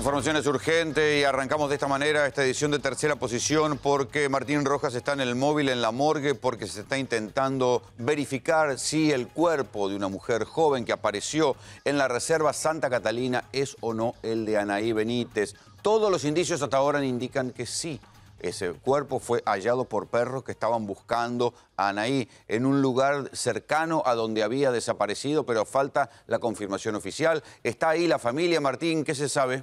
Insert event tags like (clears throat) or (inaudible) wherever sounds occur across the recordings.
información es urgente y arrancamos de esta manera esta edición de tercera posición porque Martín Rojas está en el móvil en la morgue porque se está intentando verificar si el cuerpo de una mujer joven que apareció en la reserva Santa Catalina es o no el de Anaí Benítez. Todos los indicios hasta ahora indican que sí. Ese cuerpo fue hallado por perros que estaban buscando a Anaí en un lugar cercano a donde había desaparecido, pero falta la confirmación oficial. Está ahí la familia, Martín, ¿qué se sabe?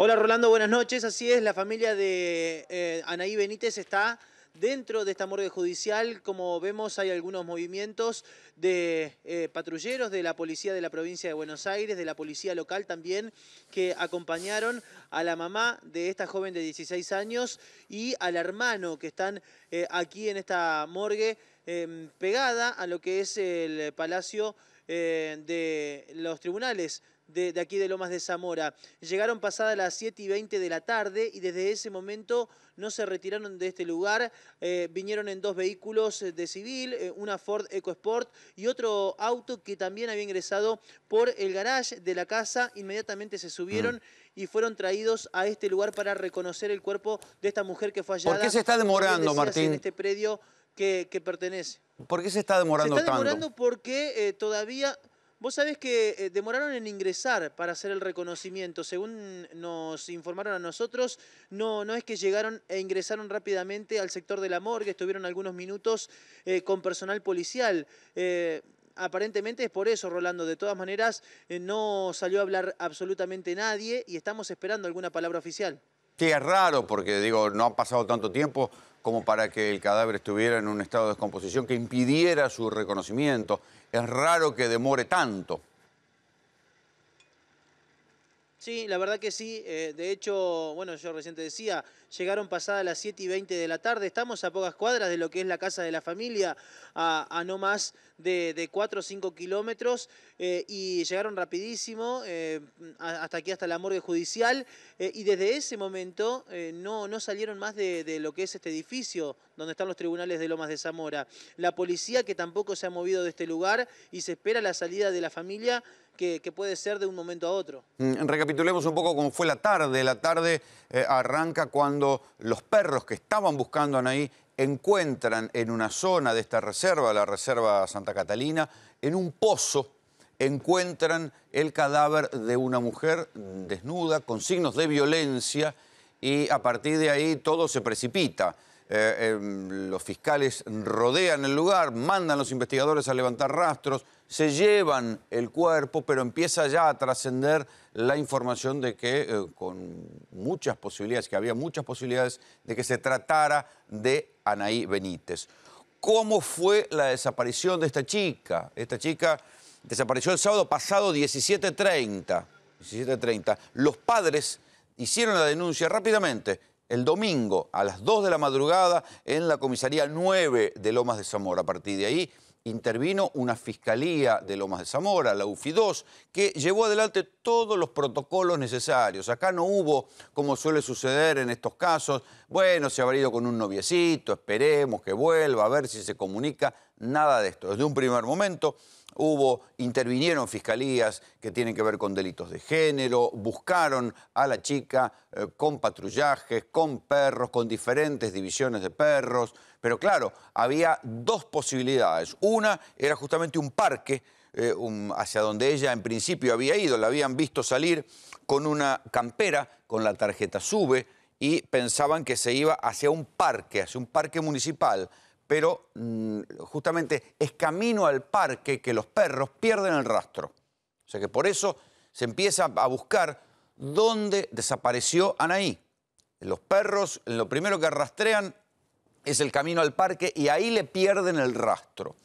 Hola Rolando, buenas noches. Así es, la familia de eh, Anaí Benítez está dentro de esta morgue judicial. Como vemos, hay algunos movimientos de eh, patrulleros de la policía de la provincia de Buenos Aires, de la policía local también, que acompañaron a la mamá de esta joven de 16 años y al hermano que están eh, aquí en esta morgue em, pegada a lo que es el palacio de los tribunales de, aquí de Lomas de Zamora. Llegaron pasadas las 7 y 20 de la tarde y desde ese momento no se retiraron de este lugar. Eh, vinieron en dos vehículos eh, de civil, eh, una Ford EcoSport y otro auto que también había ingresado por el garage de la casa. Inmediatamente se subieron mm. y fueron traídos a este lugar para reconocer el cuerpo de esta mujer que fue hallada. ¿Por qué se está demorando, Martín? En este predio que, que pertenece. ¿Por qué se está demorando tanto? Se está demorando porque todavía Vos sabés que eh, demoraron en ingresar para hacer el reconocimiento. Según nos informaron a nosotros, no, es que llegaron e ingresaron rápidamente al sector de la morgue, estuvieron algunos minutos eh, con personal policial. Eh, aparentemente es por eso, Rolando. De todas maneras, no salió a hablar absolutamente nadie y estamos esperando alguna palabra oficial que es raro porque, digo, no ha pasado tanto tiempo como para que el cadáver estuviera en un estado de descomposición que impidiera su reconocimiento. Es raro que demore tanto. Sí, la verdad que sí. Eh, de hecho, bueno, yo recién te decía, llegaron pasadas las 7 y 20 de la tarde. Estamos a pocas cuadras de lo que es la casa de la familia, a, no más de, de 4 o 5 kilómetros. Eh, y llegaron rapidísimo, eh, hasta aquí, hasta la morgue judicial. y desde ese momento no, no salieron más de lo que es este edificio, donde están los tribunales de Lomas de Zamora. La policía que tampoco se ha movido de este lugar y se espera la salida de la familia que, puede ser de un momento a otro. Mm, recapitulemos un poco cómo fue la tarde. La tarde eh, arranca cuando los perros que estaban buscando a Anaí encuentran en una zona de esta reserva, la Reserva Santa Catalina, en un pozo encuentran el cadáver de una mujer desnuda con signos de violencia y a partir de ahí todo se precipita. Eh, em, los fiscales rodean el lugar, mandan a los investigadores a levantar rastros, se llevan el cuerpo, pero empieza ya a trascender la información de que eh, con muchas posibilidades, que había muchas posibilidades de que se tratara de Anaí Benítez. ¿Cómo fue la desaparición de esta chica? Esta chica desapareció el sábado pasado 17.30. Los padres hicieron la denuncia rápidamente el domingo a las 2 de la madrugada en la comisaría 9 de Lomas de Zamora. A partir de ahí intervino una fiscalía de Lomas de Zamora, la UFI 2, que llevó adelante todos los protocolos necesarios. Acá no hubo, como suele suceder en estos casos, bueno, se ha ido con un noviecito, esperemos que vuelva, a ver si se comunica, nada de esto. Desde un primer momento hubo, intervinieron fiscalías que tienen que ver con delitos de género, buscaron a la chica eh, con patrullajes, con perros, con diferentes divisiones de perros, pero claro, había dos posibilidades. Una era justamente un parque eh, hacia donde ella en principio había ido, la habían visto salir con una campera, con la tarjeta SUBE, y pensaban que se iba hacia un parque, hacia un parque municipal. Pero mm, justamente es camino al parque que los perros pierden el rastro. O sea que por eso se empieza a buscar dónde desapareció Anaí. Los perros lo primero que rastrean es el camino al parque y ahí le pierden el rastro.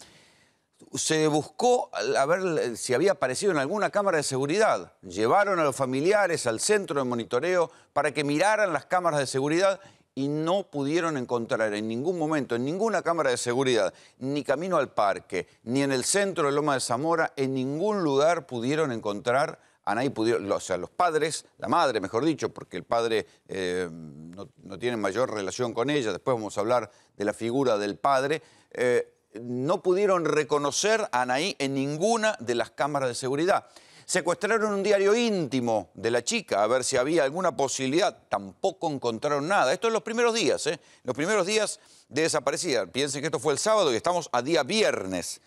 Se buscó a ver si había aparecido en alguna cámara de seguridad. Llevaron a los familiares al centro de monitoreo para que miraran las cámaras de seguridad y no pudieron encontrar en ningún momento, en ninguna cámara de seguridad, ni camino al parque, ni en el centro de Loma de Zamora, en ningún lugar pudieron encontrar Anaí, pudieron, o sea, los padres, la madre, mejor dicho, porque el padre eh, no, tiene mayor relación con ella, después vamos a hablar de la figura del padre, eh, no pudieron reconocer a Anaí en ninguna de las cámaras de seguridad. Secuestraron un diario íntimo de la chica a ver si había alguna posibilidad. Tampoco encontraron nada. Esto en los primeros días, ¿eh? Los primeros días de desaparecida. Piensen que esto fue el sábado y estamos a día viernes.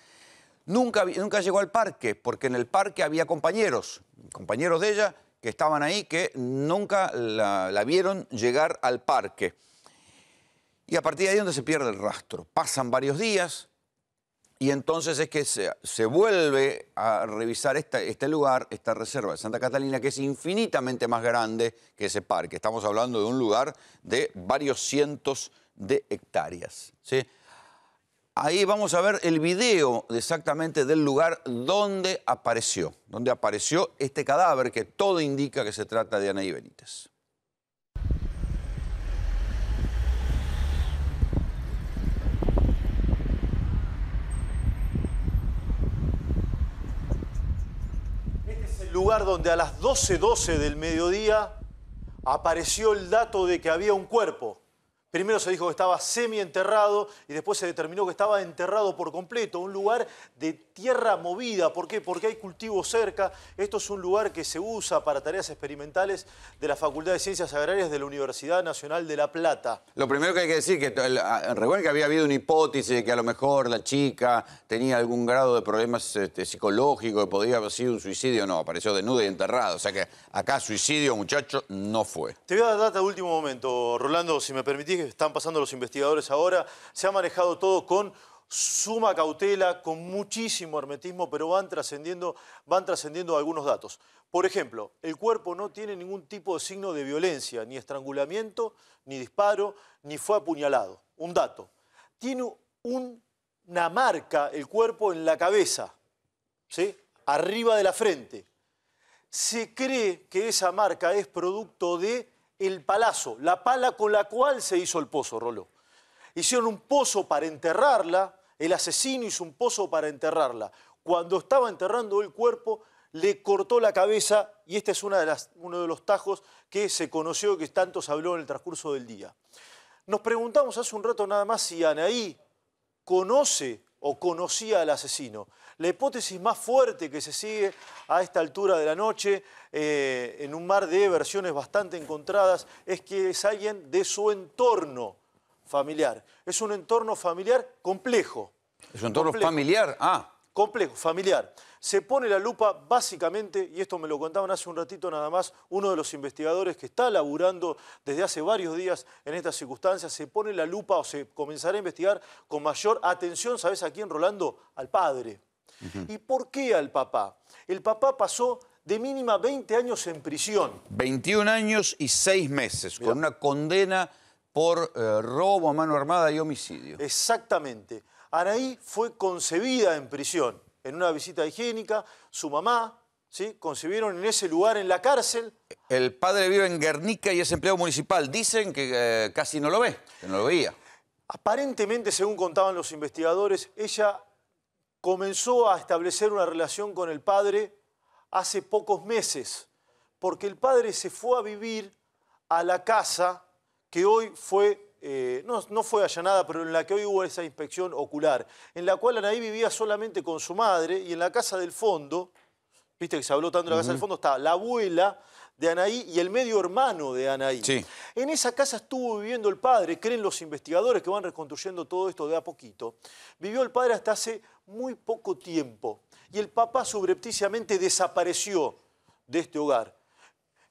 Nunca, llegó al parque, porque en el parque había compañeros, compañeros de ella, que estaban ahí, que nunca la, vieron llegar al parque. Y a partir de ahí donde se pierde el rastro. Pasan varios días y entonces es que se, vuelve a revisar este lugar, esta reserva de Santa Catalina, que es infinitamente más grande que ese parque. Estamos hablando de un lugar de varios cientos de hectáreas. ¿sí? Ahí vamos a ver el video exactamente del lugar donde apareció, donde apareció este cadáver que todo indica que se trata de Anaí Benítez. Este es el lugar donde a las 12.12 del mediodía apareció el dato de que había un cuerpo Primero se dijo que estaba semienterrado y después se determinó que estaba enterrado por completo, un lugar de tierra movida. ¿Por qué? Porque hay cultivo cerca. Esto es un lugar que se usa para tareas experimentales de la Facultad de Ciencias Agrarias de la Universidad Nacional de La Plata. Lo primero que hay que decir, que ah, recuerden que había habido una hipótesis de que a lo mejor la chica tenía algún grado de problemas este, psicológicos, que podría haber sido un suicidio. No, apareció desnuda y enterrada. O sea que acá suicidio, muchacho, no fue. Te voy a dar data último momento, Rolando, si me permitís están pasando los investigadores ahora, se ha manejado todo con suma cautela, con muchísimo hermetismo, pero van trascendiendo, van trascendiendo algunos datos. Por ejemplo, el cuerpo no tiene ningún tipo de signo de violencia, ni estrangulamiento, ni disparo, ni fue apuñalado. Un dato. Tiene una marca el cuerpo en la cabeza, ¿sí? arriba de la frente. Se cree que esa marca es producto de el palazo, la pala con la cual se hizo el pozo, Roló. Hicieron un pozo para enterrarla, el asesino hizo un pozo para enterrarla. Cuando estaba enterrando el cuerpo, le cortó la cabeza y este es una de las, uno de los tajos que se conoció que tanto se habló en el transcurso del día. Nos preguntamos hace un rato nada más si Anaí conoce o conocía al asesino la hipótesis más fuerte que se sigue a esta altura de la noche, eh, en un mar de versiones bastante encontradas, es que es alguien de su entorno familiar. Es un entorno familiar complejo. ¿Es un entorno familiar? Ah. Complejo, familiar. Se pone la lupa básicamente, y esto me lo contaban hace un ratito nada más, uno de los investigadores que está laburando desde hace varios días en estas circunstancias, se pone la lupa o se comenzará a investigar con mayor atención, ¿sabes a quién, Rolando? Al padre. ¿Y por qué al papá? El papá pasó de mínima 20 años en prisión. 21 años y 6 meses, con una condena por eh, robo a mano armada y homicidio. Exactamente. Anaí fue concebida en prisión, en una visita higiénica. Su mamá, ¿sí? concebieron en ese lugar, en la cárcel. El padre vive en Guernica y es empleado municipal. Dicen que eh, casi no lo ve, que no lo veía. Aparentemente, según contaban los investigadores, ella comenzó a establecer una relación con el padre hace pocos meses, porque el padre se fue a vivir a la casa que hoy fue, eh, no, fue allanada, pero en la que hoy hubo esa inspección ocular, en la cual Anaí vivía solamente con su madre y en la casa del fondo, viste que se habló tanto de la casa del fondo, está la abuela de Anaí y el medio hermano de Anaí. En esa casa estuvo viviendo el padre, creen los investigadores que van reconstruyendo todo esto de a poquito. Vivió el padre hasta hace muy poco tiempo y el papá subrepticiamente desapareció de este hogar.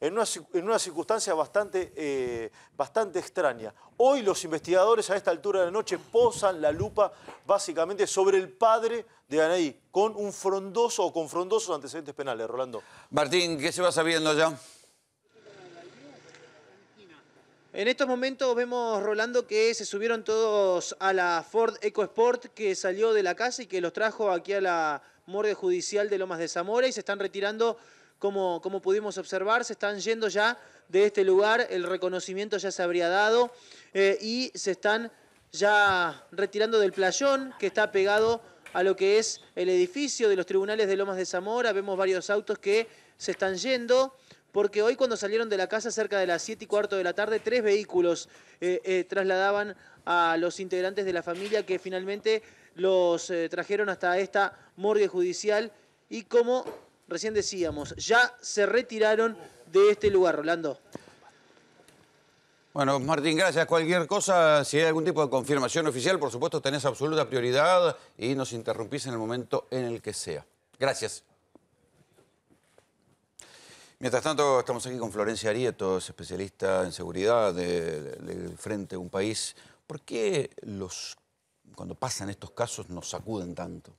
En una, circunstancia bastante, eh, bastante extraña. Hoy los investigadores a esta altura de la noche posan la lupa básicamente sobre el padre de Anaí, con un frondoso o con frondosos antecedentes penales, Rolando. Martín, ¿qué se va sabiendo allá? En estos momentos vemos, Rolando, que se subieron todos a la Ford EcoSport que salió de la casa y que los trajo aquí a la morgue judicial de Lomas de Zamora y se están retirando, como, como pudimos observar, se están yendo ya de este lugar, el reconocimiento ya se habría dado eh, y se están ya retirando del playón que está pegado a lo que es el edificio de los tribunales de Lomas de Zamora. Vemos varios autos que se están yendo porque hoy cuando salieron de la casa cerca de las 7 y cuarto de la tarde, tres vehículos eh, eh, trasladaban a los integrantes de la familia que finalmente los eh, trajeron hasta esta morgue judicial y como recién decíamos, ya se retiraron de este lugar, Rolando. Bueno, Martín, gracias. Cualquier cosa, si hay algún tipo de confirmación oficial, por supuesto tenés absoluta prioridad y nos interrumpís en el momento en el que sea. Gracias. Mientras tanto, estamos aquí con Florencia Arieto, especialista en seguridad del de, de Frente un País. ¿Por qué los, cuando pasan estos casos nos sacuden tanto?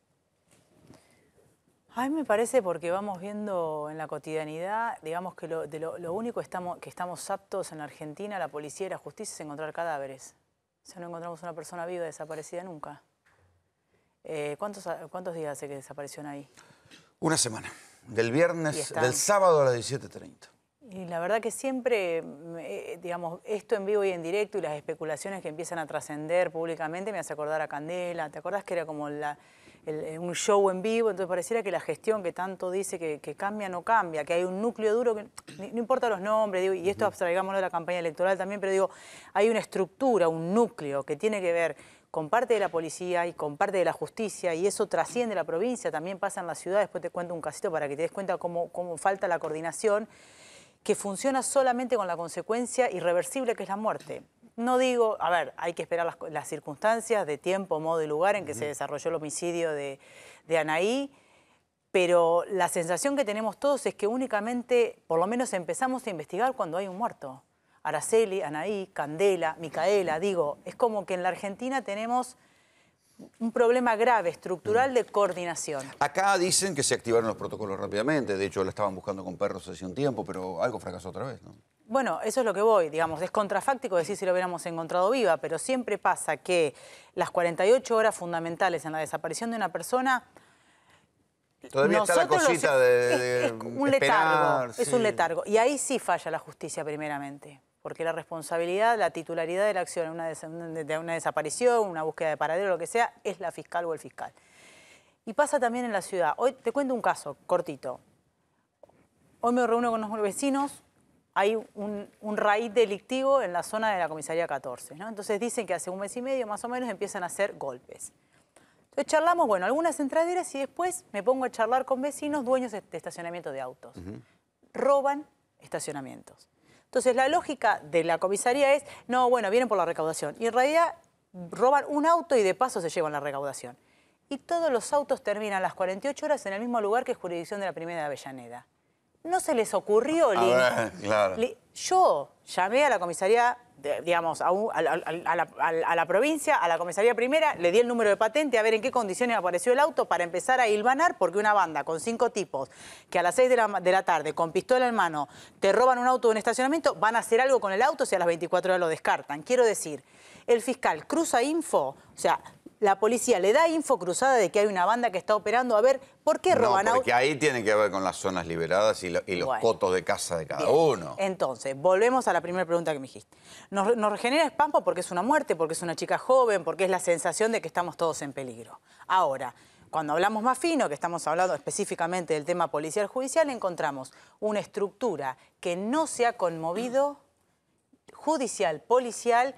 A mí me parece porque vamos viendo en la cotidianidad, digamos que lo, único estamos, que estamos aptos en la Argentina, la policía y la justicia, es encontrar cadáveres. O sea, no encontramos una persona viva desaparecida nunca. Eh, ¿cuántos, ¿Cuántos días hace que desaparecieron ahí? Una semana. Del viernes, del sábado a las 17.30. Y la verdad que siempre, eh, digamos, esto en vivo y en directo y las especulaciones que empiezan a trascender públicamente me hace acordar a Candela. ¿Te acordás que era como eh, un show en vivo? Entonces pareciera que la gestión que tanto dice que, cambia, no cambia, que hay un núcleo duro, que (clears throat) no importa los nombres, digo, y esto abstraigámoslo de la campaña electoral también, pero digo, hay una estructura, un núcleo que tiene que ver con parte de la policía y con parte de la justicia, y eso trasciende la provincia, también pasa en la ciudad, después te cuento un casito para que te des cuenta cómo, falta la coordinación, que funciona solamente con la consecuencia irreversible que es la muerte. No digo, a ver, hay que esperar las, circunstancias de tiempo, modo y lugar en que se desarrolló el homicidio de, de Anaí, pero la sensación que tenemos todos es que únicamente, por lo menos empezamos a investigar cuando hay un muerto. Araceli, Anaí, Candela, Micaela, digo, es como que en la Argentina tenemos un problema grave, estructural de coordinación. Acá dicen que se activaron los protocolos rápidamente, de hecho la estaban buscando con perros hace un tiempo, pero algo fracasó otra vez, ¿no? Bueno, eso es lo que voy, digamos, es contrafáctico decir si lo hubiéramos encontrado viva, pero siempre pasa que las 48 horas fundamentales en la desaparición de una persona... Todavía está cosita de, (laughs) Es, un letargo, es un letargo. Y ahí sí falla la justicia primeramente porque la responsabilidad, la titularidad de la acción, una de una desaparición, una búsqueda de paradero, lo que sea, es la fiscal o el fiscal. Y pasa también en la ciudad. Hoy te cuento un caso cortito. Hoy me reúno con unos vecinos, hay un, raíz delictivo en la zona de la comisaría 14. Entonces dicen que hace un mes y medio más o menos empiezan a hacer golpes. Entonces charlamos, bueno, algunas entraderas y después me pongo a charlar con vecinos dueños de estacionamiento de autos. Roban estacionamientos. Entonces la lógica de la comisaría es, no, bueno, vienen por la recaudación. Y en realidad roban un auto y de paso se llevan la recaudación. Y todos los autos terminan las 48 horas en el mismo lugar que es jurisdicción de la primera de Avellaneda. No se les ocurrió, Lili. claro. yo llamé a la comisaría digamos, a, la, provincia, a la comisaría primera, le di el número de patente, a ver en qué condiciones apareció el auto para empezar a hilvanar, porque una banda con cinco tipos que a las seis de la, de la tarde, con pistola en mano, te roban un auto de un estacionamiento, van a hacer algo con el auto si a las 24 horas lo descartan. Quiero decir, el fiscal cruza info, o sea, la policía le da info cruzada de que hay una banda que está operando. A ver, ¿por qué roban no, porque ahí tiene que ver con las zonas liberadas y, los potos de casa de cada uno. Entonces, volvemos a la primera pregunta que me dijiste. Nos, regenera espampo porque es una muerte, porque es una chica joven, porque es la sensación de que estamos todos en peligro. Ahora, cuando hablamos más fino, que estamos hablando específicamente del tema policial judicial, encontramos una estructura que no se ha conmovido, judicial, policial,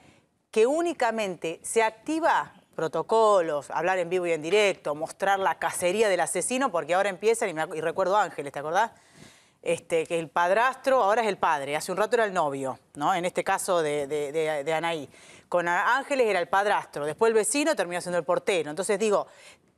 que únicamente se activa protocolos, hablar en vivo y en directo, mostrar la cacería del asesino, porque ahora empiezan, y, recuerdo a Ángeles, ¿te acordás? Este, que el padrastro ahora es el padre, hace un rato era el novio, ¿no? En este caso de, de Anaí. Con Ángeles era el padrastro, después el vecino terminó siendo el portero. Entonces digo,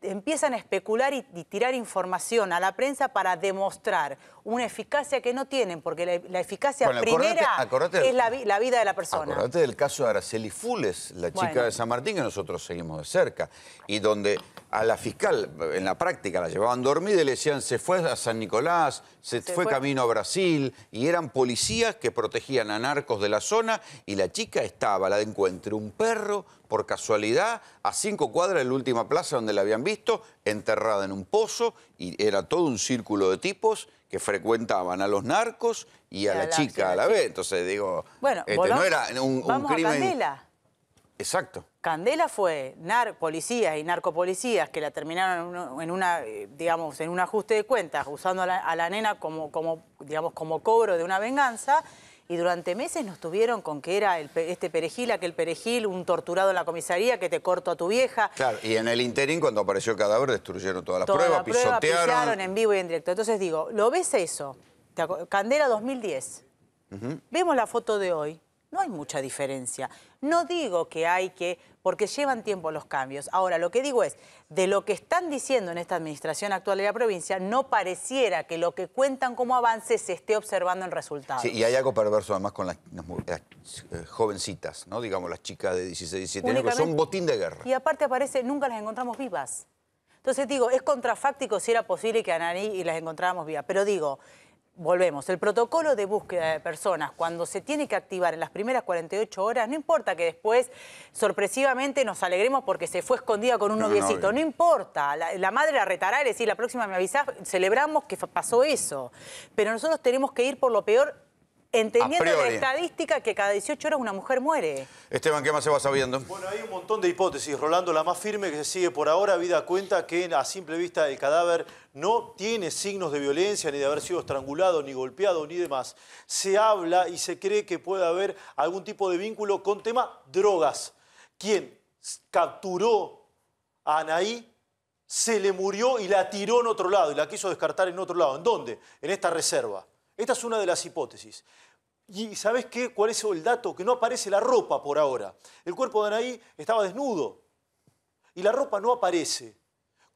empiezan a especular y, tirar información a la prensa para demostrar una eficacia que no tienen, porque la, eficacia primera es la, vida de la persona. Acordate del caso de Araceli Fules, la chica de San Martín, que nosotros seguimos de cerca, y donde a la fiscal, en la práctica, la llevaban dormida y le decían, se fue a San Nicolás, se, fue, fue, camino a Brasil, y eran policías que protegían a narcos de la zona, y la chica estaba, la de encuentro, un perro, por casualidad a cinco cuadras de la última plaza donde la habían visto, enterrada en un pozo, y era todo un círculo de tipos que frecuentaban a los narcos y a, la, chica a la vez. Entonces digo, bueno, este, no era un, A Candela. Exacto. Candela fue nar policías y narcopolicías que la terminaron en una, eh, digamos, en un ajuste de cuentas, usando a la, nena como, como, digamos, como cobro de una venganza y durante meses nos tuvieron con que era este perejil, aquel perejil, un torturado en la comisaría que te corto a tu vieja. Claro, y en el interín cuando apareció el cadáver destruyeron todas las pruebas, pisotearon. pisotearon. en vivo y en directo. Entonces digo, ¿lo ves eso? Candela 2010. Vemos la foto de hoy no hay mucha diferencia. No digo que hay que, porque llevan tiempo los cambios. Ahora, lo que digo es, de lo que están diciendo en esta administración actual de la provincia, no pareciera que lo que cuentan como avance se esté observando en resultados. Sí, y hay algo perverso además con las, eh, jovencitas, ¿no? Digamos, las chicas de 16, 17 años, que son botín de guerra. Y aparte aparece, nunca las encontramos vivas. Entonces digo, es contrafáctico si era posible que a Nani y las encontráramos vivas. Pero digo, volvemos, el protocolo de búsqueda de personas cuando se tiene que activar en las primeras 48 horas, no importa que después sorpresivamente nos alegremos porque se fue escondida con un noviecito, no, importa, la, madre la retará y le decir, la próxima me avisás, celebramos que pasó eso, pero nosotros tenemos que ir por lo peor Entendiendo la estadística que cada 18 horas una mujer muere. Esteban, ¿qué más se va sabiendo? Bueno, hay un montón de hipótesis. Rolando, la más firme que se sigue por ahora, vida cuenta que a simple vista el cadáver no tiene signos de violencia, ni de haber sido estrangulado, ni golpeado, ni demás. Se habla y se cree que puede haber algún tipo de vínculo con tema drogas. Quien capturó a Anaí se le murió y la tiró en otro lado y la quiso descartar en otro lado. ¿En dónde? En esta reserva. Esta es una de las hipótesis. ¿Y sabes qué? ¿Cuál es el dato? Que no aparece la ropa por ahora. El cuerpo de Anaí estaba desnudo y la ropa no aparece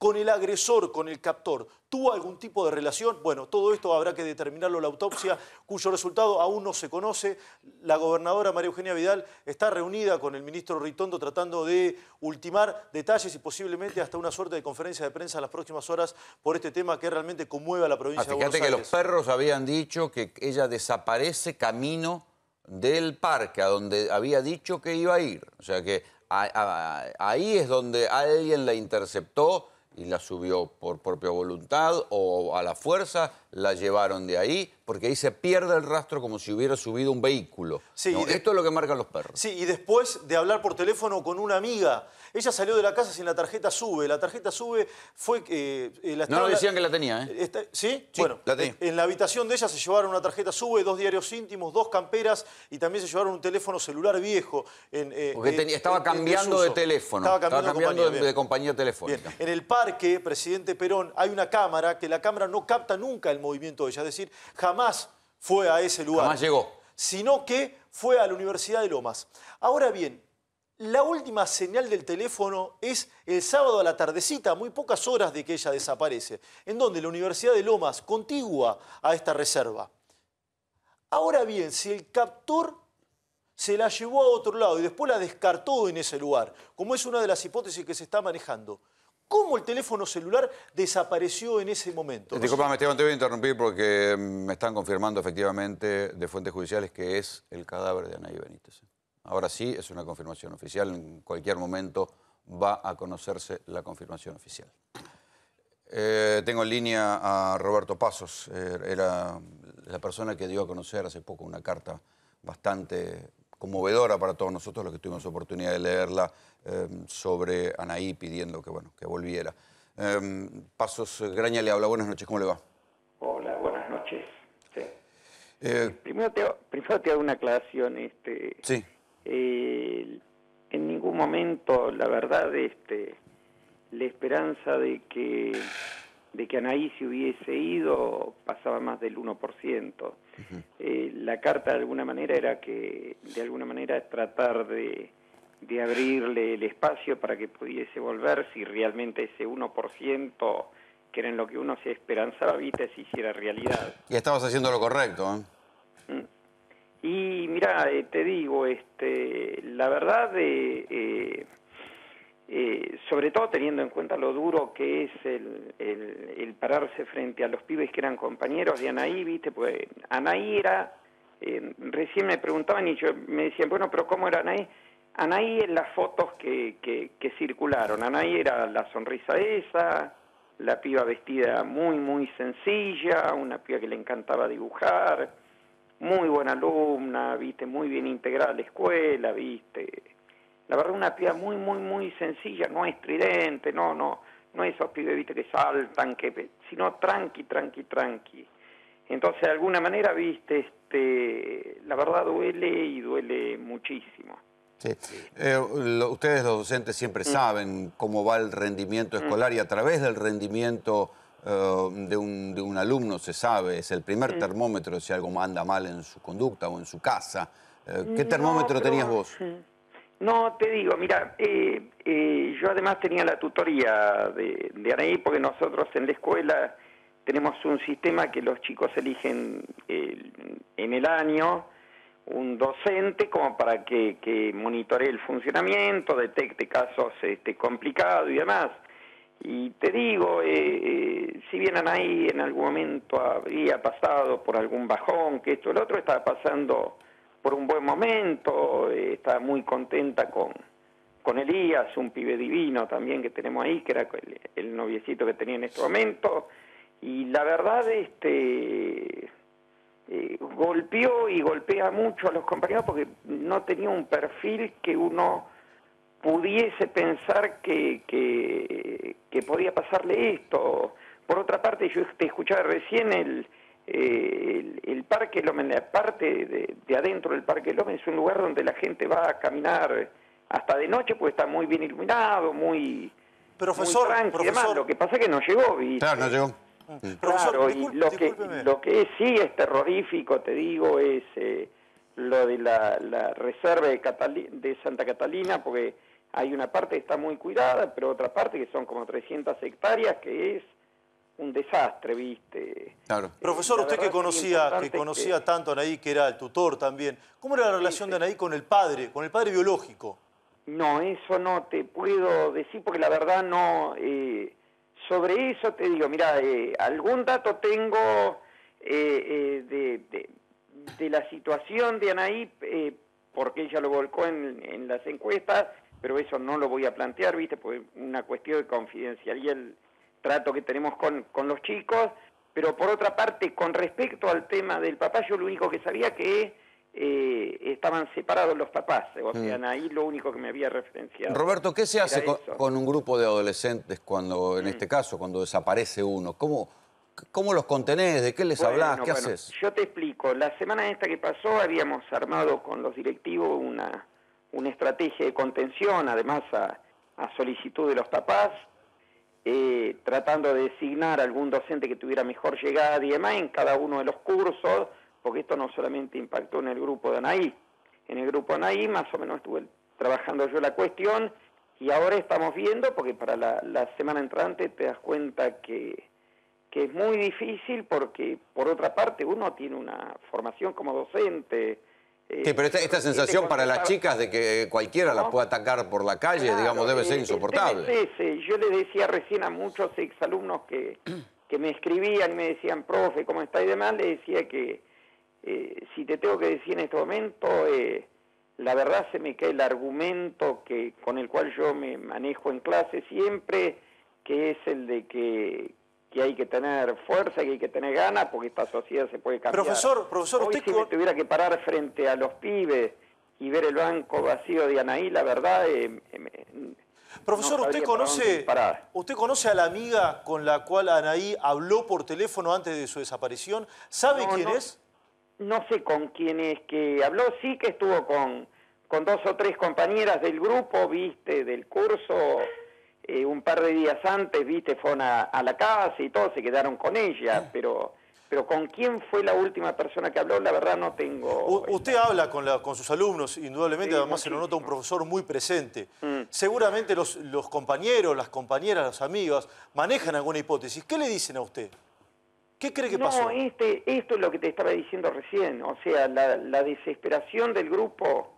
con el agresor, con el captor, tuvo algún tipo de relación. Bueno, todo esto habrá que determinarlo la autopsia, cuyo resultado aún no se conoce. La gobernadora María Eugenia Vidal está reunida con el ministro Ritondo tratando de ultimar detalles y posiblemente hasta una suerte de conferencia de prensa en las próximas horas por este tema que realmente conmueve a la provincia ah, de Buenos Aires. Fíjate que los perros habían dicho que ella desaparece camino del parque a donde había dicho que iba a ir. O sea que ahí es donde alguien la interceptó y la subió por propia voluntad o a la fuerza, la llevaron de ahí, porque ahí se pierde el rastro como si hubiera subido un vehículo. Esto es lo que marcan los perros. Sí, y después de hablar por teléfono con una amiga, ella salió de la casa sin la tarjeta SUBE. La tarjeta SUBE fue... Eh, no, no decían que la tenía, ¿eh? ¿Sí? bueno, en la habitación de ella se llevaron una tarjeta SUBE, dos diarios íntimos, dos camperas y también se llevaron un teléfono celular viejo. En, eh, porque estaba cambiando de teléfono. Estaba cambiando, de, compañía, de telefónica. En el parque, presidente Perón, hay una cámara que la cámara no capta nunca el movimiento de ella. Es decir, jamás más fue a ese lugar. llegó. Sino que fue a la Universidad de Lomas. Ahora bien, la última señal del teléfono es el sábado a la tardecita, muy pocas horas de que ella desaparece, en donde la Universidad de Lomas, contigua a esta reserva. Ahora bien, si el captor se la llevó a otro lado y después la descartó en ese lugar, como es una de las hipótesis que se está manejando, ¿Cómo el teléfono celular desapareció en ese momento? Disculpa, Esteban, te voy a interrumpir porque mm, me están confirmando efectivamente de fuentes judiciales que es el cadáver de Anaí Benítez. Ahora sí, es una confirmación oficial. En cualquier momento va a conocerse la confirmación oficial. Eh, tengo en línea a Roberto Pasos. Eh, era la persona que dio a conocer hace poco una carta bastante conmovedora para todos nosotros los que tuvimos oportunidad de leerla eh, sobre Anaí pidiendo que, bueno, que volviera. Eh, Pasos Graña le habla, buenas noches, ¿cómo le va? Hola, buenas noches. Eh, primero, te, primero, te, hago una aclaración. Este, sí. en ningún momento, la verdad, este, la esperanza de que de que Anaí se hubiese ido pasaba más del 1%. Eh, la carta de alguna manera era que, de alguna manera, tratar de, abrirle el espacio para que pudiese volver si realmente ese 1% que era en lo que uno se esperanzaba, viste, se hiciera realidad. Y estabas haciendo lo correcto. ¿eh? Mm. Y mira, eh, te digo, este, la verdad, eh, eh, sobre todo teniendo en cuenta lo duro que es el, pararse frente a los pibes que eran compañeros de Anaí, ¿viste? Pues Anaí era, eh, recién me preguntaban y yo me decían, bueno, pero ¿cómo era Anaí? Anaí en las fotos que, que circularon, Anaí era la sonrisa esa, la piba vestida muy, muy sencilla, una piba que le encantaba dibujar, muy buena alumna, viste, muy bien integrada a la escuela, viste, la verdad, una piba muy, muy, muy sencilla, no estridente, no, no, no esos pibes ¿viste? que saltan, sino tranqui, tranqui, tranqui. Entonces, de alguna manera, viste, este, la verdad duele y duele muchísimo. Eh, ustedes los docentes siempre mm. saben cómo va el rendimiento mm. escolar y a través del rendimiento eh, de, un, de, un, alumno se sabe, es el primer mm. termómetro si algo anda mal en su conducta o en su casa. Eh, ¿Qué termómetro tenías vos? (laughs) No, te digo, mira, eh, eh, yo además tenía la tutoría de, de Anaí porque nosotros en la escuela tenemos un sistema que los chicos eligen en el año un docente como para que, que monitoree el funcionamiento, detecte casos este, complicados y demás. Y te digo, eh, si bien Anaí en algún momento había pasado por algún bajón, que esto, el otro estaba pasando por un buen momento, eh, está muy contenta con, con Elías, un pibe divino también que tenemos ahí, que era el, noviecito que tenía en este momento, y la verdad, este... Eh, golpeó y golpea mucho a los compañeros porque no tenía un perfil que uno pudiese pensar que, que, que podía pasarle esto. Por otra parte, yo te escuchaba recién el, eh, el, Parque Lomen, la parte de, de, adentro del Parque Lomen es un lugar donde la gente va a caminar hasta de noche, porque está muy bien iluminado, muy... Profesor, y Demás. lo que pasa es que no llegó, Claro, no llegó. Ah. claro, y lo que, lo que sí es terrorífico, te digo, es eh, lo de la, reserva de, Catali de Santa Catalina, porque hay una parte que está muy cuidada, pero otra parte que son como 300 hectáreas, que es un desastre, ¿viste? Claro. Eh, Profesor, usted que conocía, que conocía tanto a Anaí, que era el tutor también, ¿cómo era la relación de Anaí con el padre, con el padre biológico? No, eso no te puedo decir porque la verdad no... Eh, sobre eso te digo, mira, eh, algún dato tengo de, de, la situación de Anaí, porque ella lo volcó en, las encuestas, pero eso no lo voy a plantear, ¿viste? Porque una cuestión de confidencialidad trato que tenemos con, con los chicos, pero por otra parte, con respecto al tema del papá, yo lo único que sabía que eh, estaban separados los papás, o mm. sea, ahí lo único que me había referenciado. Roberto, ¿qué se hace con, un grupo de adolescentes cuando, en mm. este caso, cuando desaparece uno? ¿Cómo, ¿Cómo los contenés? ¿De qué les hablás? ¿Qué Yo te explico. La semana esta que pasó habíamos armado con los directivos una, una estrategia de contención, además a, a solicitud de los papás, eh, tratando de designar algún docente que tuviera mejor llegada y demás en cada uno de los cursos, porque esto no solamente impactó en el grupo de Anaí, en el grupo Anaí más o menos estuve trabajando yo la cuestión y ahora estamos viendo, porque para la, semana entrante te das cuenta que, que es muy difícil porque por otra parte uno tiene una formación como docente, Sí, pero esta, eh, sensación para las chicas de que eh, cualquiera las pueda atacar por la calle, digamos, debe eh, ser insoportable. yo le decía recién a muchos exalumnos que, (clears throat) que me escribían y me decían, profe, ¿cómo está? Y demás, le decía que si te tengo que decir en este momento, la verdad se me cae el argumento que con el cual yo me manejo en clase siempre, que es el de que que hay que tener fuerza, que hay que tener ganas, porque esta sociedad se puede cambiar. Profesor, profesor, usted... si me tuviera que parar frente a los pibes y ver el banco vacío de Anaí, la verdad... Eh, eh profesor, usted conoce, usted conoce a la amiga con la cual Anaí habló por teléfono antes de su desaparición. ¿Sabe quién es? No sé con quién es que habló, sí que estuvo con, con dos o tres compañeras del grupo, viste, del curso eh, un par de días antes, viste, fueron a, la casa y todos se quedaron con ella, ah. pero pero con quién fue la última persona que habló, la verdad no tengo... usted habla con, la, con sus alumnos, indudablemente, además se lo nota un profesor muy presente. Mm. Seguramente los, los compañeros, las compañeras, las amigas, manejan alguna hipótesis. ¿Qué le dicen a usted? ¿Qué cree que pasó? No, este, esto es lo que te estaba diciendo recién. O sea, la desesperación del grupo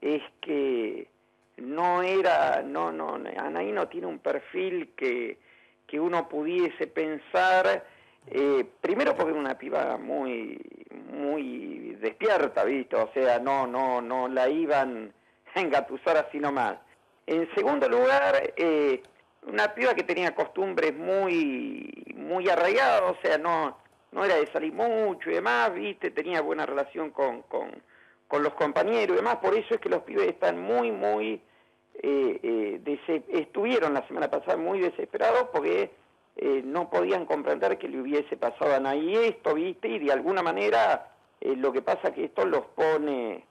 es que no era, no, no, Anaí no tiene un perfil que, que uno pudiese pensar, eh, primero porque era una piba muy, muy despierta, ¿viste? O sea, no, no, no la iban a engatusar así nomás. En segundo lugar, eh, una piba que tenía costumbres muy, muy arraigadas, o sea, no, no era de salir mucho y demás, ¿viste? Tenía buena relación con, con, con los compañeros y demás, por eso es que los pibes están muy, muy, eh, eh, estuvieron la semana pasada muy desesperados porque eh, no podían comprender que le hubiese pasado a nadie esto, ¿viste? Y de alguna manera lo que pasa es que esto los pone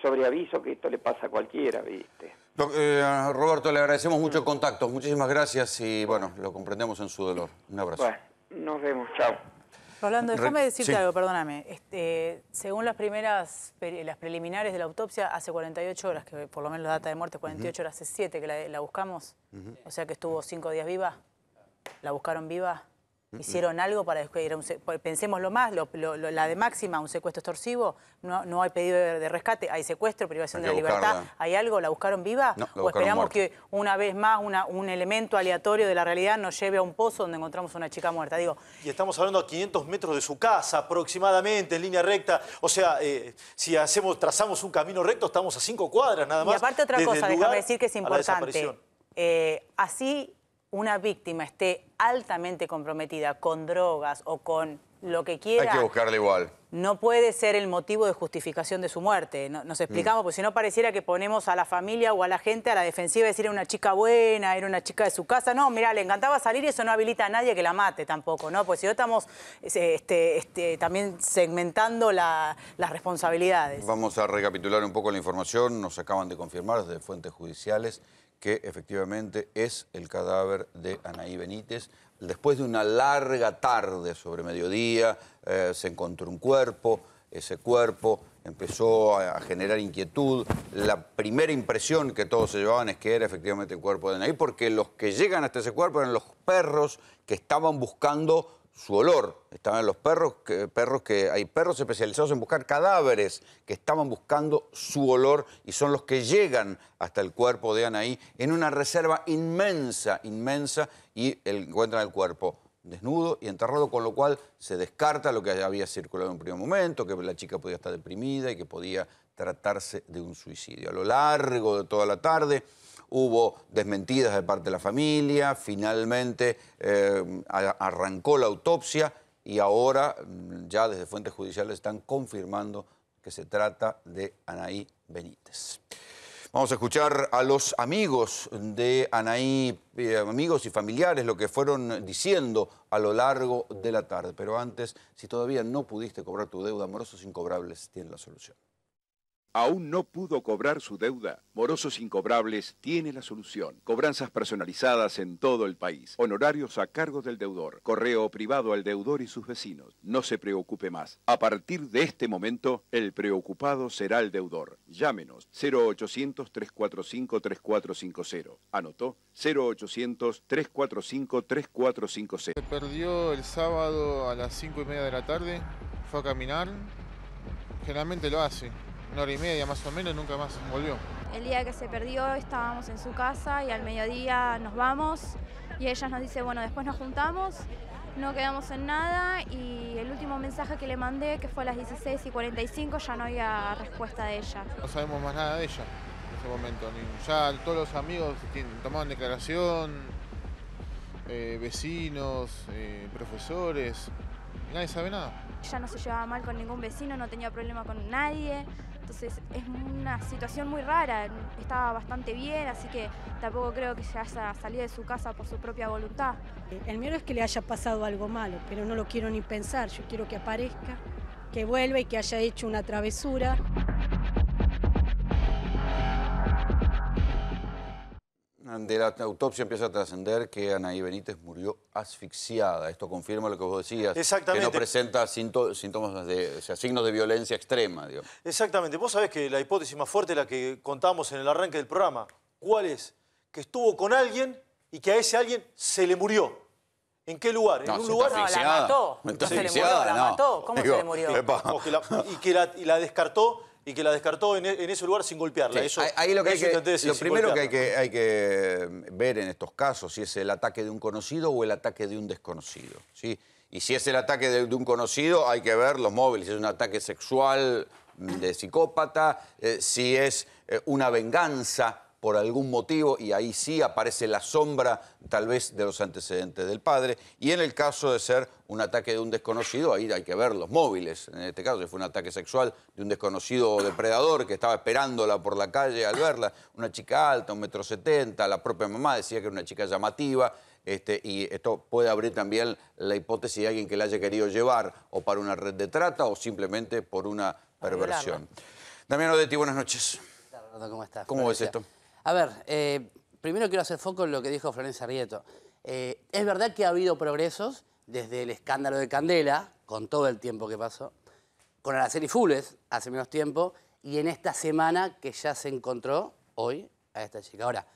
sobre aviso que esto le pasa a cualquiera, ¿viste? Roberto, le agradecemos mucho el mm. contacto, muchísimas gracias y bueno, lo comprendemos en su dolor. Un abrazo. nos vemos, chao. Rolando, déjame decirte algo, perdóname. Este, según las primeras, las preliminares de la autopsia, hace 48 horas, que por lo menos la data de muerte es 48 horas, hace 7 que la, buscamos, o sea que estuvo 5 días viva, la buscaron viva hicieron algo para pensemos pues, pensemos más, la de máxima, un secuestro extorsivo, no, no hay pedido de, rescate, hay secuestro, privación de la libertad, ¿hay algo? ¿La buscaron viva? ¿O esperamos que una vez más un elemento aleatorio de la realidad nos lleve a un pozo donde encontramos una chica muerta? Digo, y estamos hablando a 500 metros de su casa aproximadamente, en línea recta, o sea, eh, si hacemos, trazamos un camino recto estamos a cinco cuadras nada más. Y aparte otra cosa, déjame decir que es importante. Eh, así una víctima esté altamente comprometida con drogas o con lo que quiera. Hay que buscarle igual. No puede ser el motivo de justificación de su muerte. Nos mm. explicamos, porque si no pareciera que ponemos a la familia o a la gente a la defensiva, decir era una chica buena, era una chica de su casa. No, mira, le encantaba salir y eso no habilita a nadie que la mate tampoco, ¿no? Pues si no estamos este, este, también segmentando las responsabilidades. Vamos a recapitular un poco la información. Nos acaban de confirmar desde fuentes judiciales que efectivamente es el cadáver de Anaí Benítez. Después de una larga tarde sobre mediodía, eh, se encontró un cuerpo, ese cuerpo empezó a, a, generar inquietud. La primera impresión que todos se llevaban es que era efectivamente el cuerpo de Anaí, porque los que llegan hasta ese cuerpo eran los perros que estaban buscando su olor. Estaban los perros, perros que hay perros especializados en buscar cadáveres que estaban buscando su olor y son los que llegan hasta el cuerpo de Anaí en una reserva inmensa, inmensa y encuentran el cuerpo desnudo y enterrado, con lo cual se descarta lo que había circulado en un primer momento, que la chica podía estar deprimida y que podía tratarse de un suicidio. A lo largo de toda la tarde hubo desmentidas de parte de la familia, finalmente eh, arrancó la autopsia y ahora mm, ya desde fuentes judiciales están confirmando que se trata de Anaí Benítez. Vamos a escuchar a los amigos de Anaí, eh, amigos y familiares, lo que fueron diciendo a lo largo de la tarde. Pero antes, si todavía no pudiste cobrar tu deuda, Amorosos Incobrables tiene la solución aún no pudo cobrar su deuda, Morosos Incobrables tiene la solución. Cobranzas personalizadas en todo el país. Honorarios a cargo del deudor. Correo privado al deudor y sus vecinos. No se preocupe más. A partir de este momento, el preocupado será el deudor. Llámenos 0800-345-3450. Anotó 0800-345-3450. Se perdió el sábado a las 5 y media de la tarde. Fue a caminar. Generalmente lo hace una hora y media más o menos y nunca más volvió. El día que se perdió estábamos en su casa y al mediodía nos vamos y ella nos dice, bueno, después nos juntamos, no quedamos en nada y el último mensaje que le mandé, que fue a las 16 y 45, ya no había respuesta de ella. No sabemos más nada de ella en ese momento, ya todos los amigos tomaban declaración, eh, vecinos, eh, profesores, nadie sabe nada. Ella no se llevaba mal con ningún vecino, no tenía problema con nadie. Entonces es una situación muy rara, estaba bastante bien, así que tampoco creo que se haya salido de su casa por su propia voluntad. Eh, el miedo es que le haya pasado algo malo, pero no lo quiero ni pensar, yo quiero que aparezca, que vuelva y que haya hecho una travesura. de la autopsia empieza a trascender que Anaí Benítez murió asfixiada. Esto confirma lo que vos decías. Exactamente. Que no presenta síntomas de, sea, signos de violencia extrema. Exactamente. Vos sabés que la hipótesis más fuerte es la que contamos en el arranque del programa. ¿Cuál es? Que estuvo con alguien y que a ese alguien se le murió. ¿En qué lugar? en un lugar. No, la mató. No se le murió, la mató. ¿Cómo se le murió? y que y la descartó y que la descartó en, e, ese lugar sin golpearla. eso, ahí lo que, hay que primero que hay que, ver en estos casos, si es el ataque de un conocido o el ataque de un desconocido. ¿sí? Y si es el ataque de, un conocido, hay que ver los móviles, si es un ataque sexual de psicópata, eh, si es eh, una venganza por algún motivo y ahí sí aparece la sombra tal vez de los antecedentes del padre. Y en el caso de ser un ataque de un desconocido, ahí hay que ver los móviles. En este caso, si fue un ataque sexual de un desconocido depredador que estaba esperándola por la calle al verla, una chica alta, un metro setenta, la propia mamá decía que era una chica llamativa. Este, y esto puede abrir también la hipótesis de alguien que la haya querido llevar o para una red de trata o simplemente por una perversión. Damiano Detti, buenas noches. ¿Cómo ves esto? A ver, eh, primero quiero hacer foco en lo que dijo Florencia Rieto. Eh, es verdad que ha habido progresos desde el escándalo de Candela, con todo el tiempo que pasó, con Araceli Fules, hace menos tiempo, y en esta semana que ya se encontró hoy a esta chica. Ahora,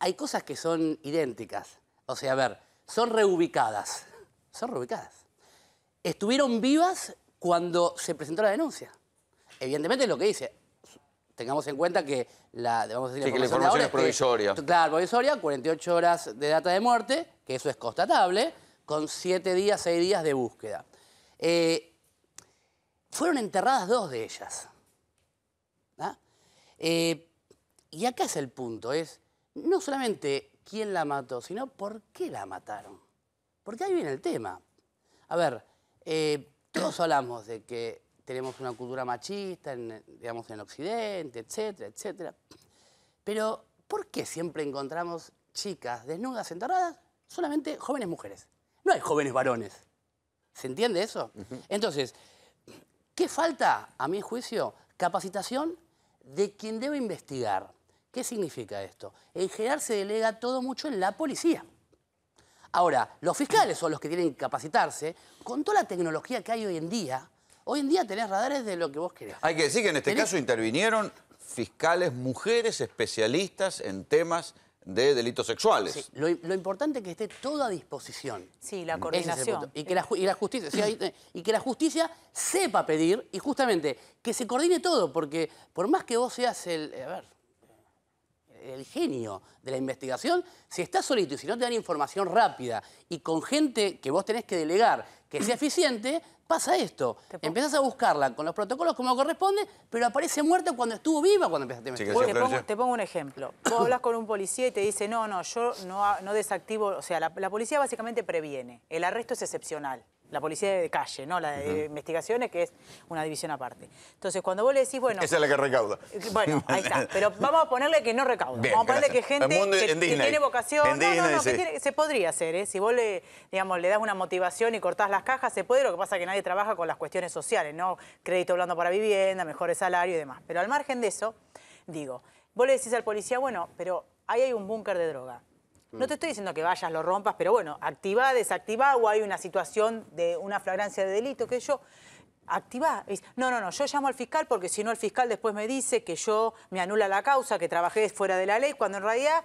hay cosas que son idénticas. O sea, a ver, son reubicadas. Son reubicadas. Estuvieron vivas cuando se presentó la denuncia. Evidentemente es lo que dice tengamos en cuenta que la, vamos información es provisoria. claro, provisoria, 48 horas de data de muerte, que eso es constatable, con 7 días, 6 días de búsqueda. Eh, fueron enterradas dos de ellas. ¿ah? Eh, y acá es el punto, es no solamente quién la mató, sino por qué la mataron. Porque ahí viene el tema. A ver, eh, todos hablamos de que tenemos una cultura machista, en, digamos, en Occidente, etcétera, etcétera. Pero, ¿por qué siempre encontramos chicas desnudas, enterradas, solamente jóvenes mujeres? No hay jóvenes varones. ¿Se entiende eso? Entonces, ¿qué falta, a mi juicio? Capacitación de quien debe investigar. ¿Qué significa esto? En general se delega todo mucho en la policía. Ahora, los fiscales son los que tienen que capacitarse. Con toda la tecnología que hay hoy en día, Hoy en día tenés radares de lo que vos querés. Hay que decir que en este caso intervinieron fiscales, mujeres especialistas en temas de delitos sexuales. lo, importante es que esté todo a disposición. Sí, la coordinación. y, que la, justicia, y que la justicia sepa pedir y justamente que se coordine todo, porque por más que vos seas el, eh, el genio de la investigación, si estás solito y si no te dan información rápida y con gente que vos tenés que delegar que sea eficiente, pasa esto. Empiezas a buscarla con los protocolos como corresponde, pero aparece muerta cuando estuvo viva cuando empezaste a te, pongo, un ejemplo. Vos hablas con un policía y te dice, no, no, yo no, no desactivo... O sea, la, la policía básicamente previene. El arresto es excepcional la policía de calle, ¿no? La de investigaciones, que es una división aparte. Entonces, cuando vos le decís, bueno... Esa es la que recauda. Eh, bueno, ahí está. (laughs) Pero vamos a ponerle que no recauda. vamos a ponerle que gente que, tiene vocación... En se podría hacer, ¿eh? Si vos le, digamos, le das una motivación y cortás las cajas, se puede, lo que pasa es que nadie trabaja con las cuestiones sociales, ¿no? Crédito hablando para vivienda, mejores salarios y demás. Pero al margen de eso, digo, vos le decís al policía, bueno, pero ahí hay un búnker de droga. No mm. te estoy diciendo que vayas, lo rompas, pero bueno, activa, desactiva o hay una situación de una flagrancia de delito, que yo activá. No, no, no, yo llamo al fiscal porque si no el fiscal después me dice que yo me anula la causa, que trabajé fuera de la ley, cuando en realidad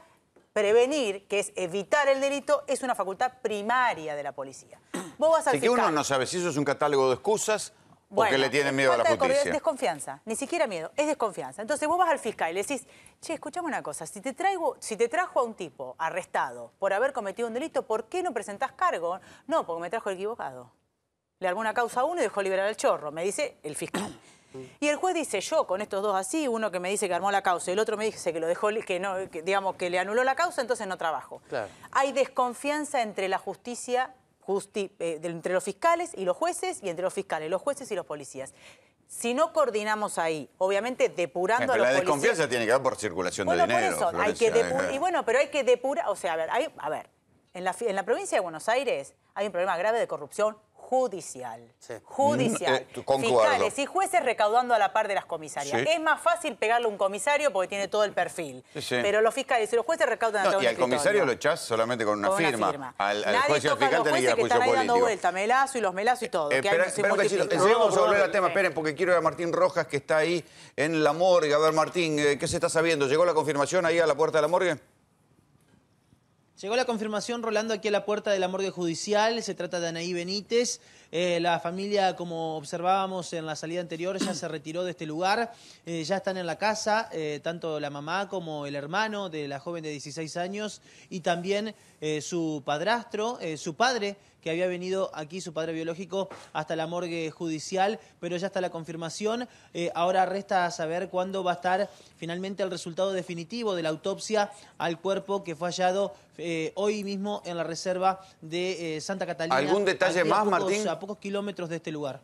prevenir, que es evitar el delito, es una facultad primaria de la policía. Vos vas que uno no sabe si eso es un catálogo de excusas porque le tienen miedo a la justicia? Es desconfianza, ni siquiera miedo, es desconfianza. Entonces vos vas al fiscal y le decís, che, escuchame una cosa, si te, traigo, si te trajo a un tipo arrestado por haber cometido un delito, ¿por qué no presentás cargo? No, porque me trajo el equivocado. Le armó una causa a uno y dejó liberar al chorro, me dice el fiscal. Y el juez dice, yo con estos dos así, uno que me dice que armó la causa y el otro me dice que lo dejó, que no, digamos, que le anuló la causa, entonces no trabajo. Hay desconfianza entre la justicia justi eh, entre los fiscales y los jueces y entre los fiscales, los jueces y los policías. Si no coordinamos ahí, obviamente depurando a los la desconfianza tiene que ver por circulación de dinero. Eh. Y bueno, pero hay que depurar... O sea, a ver, hay... a ver en, la, en la provincia de Buenos Aires hay un problema grave de corrupción judicial. Judicial. Mm, eh, fiscales y jueces recaudando a la par de las comisarias, Es más fácil pegarle a un comisario porque tiene todo el perfil. Pero los fiscales y los jueces recaudan a todo Y al comisario lo echás solamente con una, firma. Al, juez y al fiscal tenés que ir a juicio político. dando vuelta, Melazo y los Melazo y todo. Eh, que espera, vamos a volver al tema. Esperen, porque quiero ver a Martín Rojas que está ahí en la morgue. A ver, Martín, eh, ¿qué se está sabiendo? ¿Llegó la confirmación ahí a la puerta de la morgue? Llegó la confirmación, Rolando, aquí a la puerta de la morgue judicial. Se trata de Anaí Benítez. Eh, la familia, como observábamos en la salida anterior, ya se retiró de este lugar, eh, ya están en la casa, eh, tanto la mamá como el hermano de la joven de 16 años y también su padrastro, su padre que había venido aquí, su padre biológico, hasta la morgue judicial, pero ya está la confirmación. ahora resta saber cuándo va a estar finalmente el resultado definitivo de la autopsia al cuerpo que fue hallado hoy mismo en la reserva de Santa Catalina. ¿Algún detalle más, Martín? pocos kilómetros de este lugar.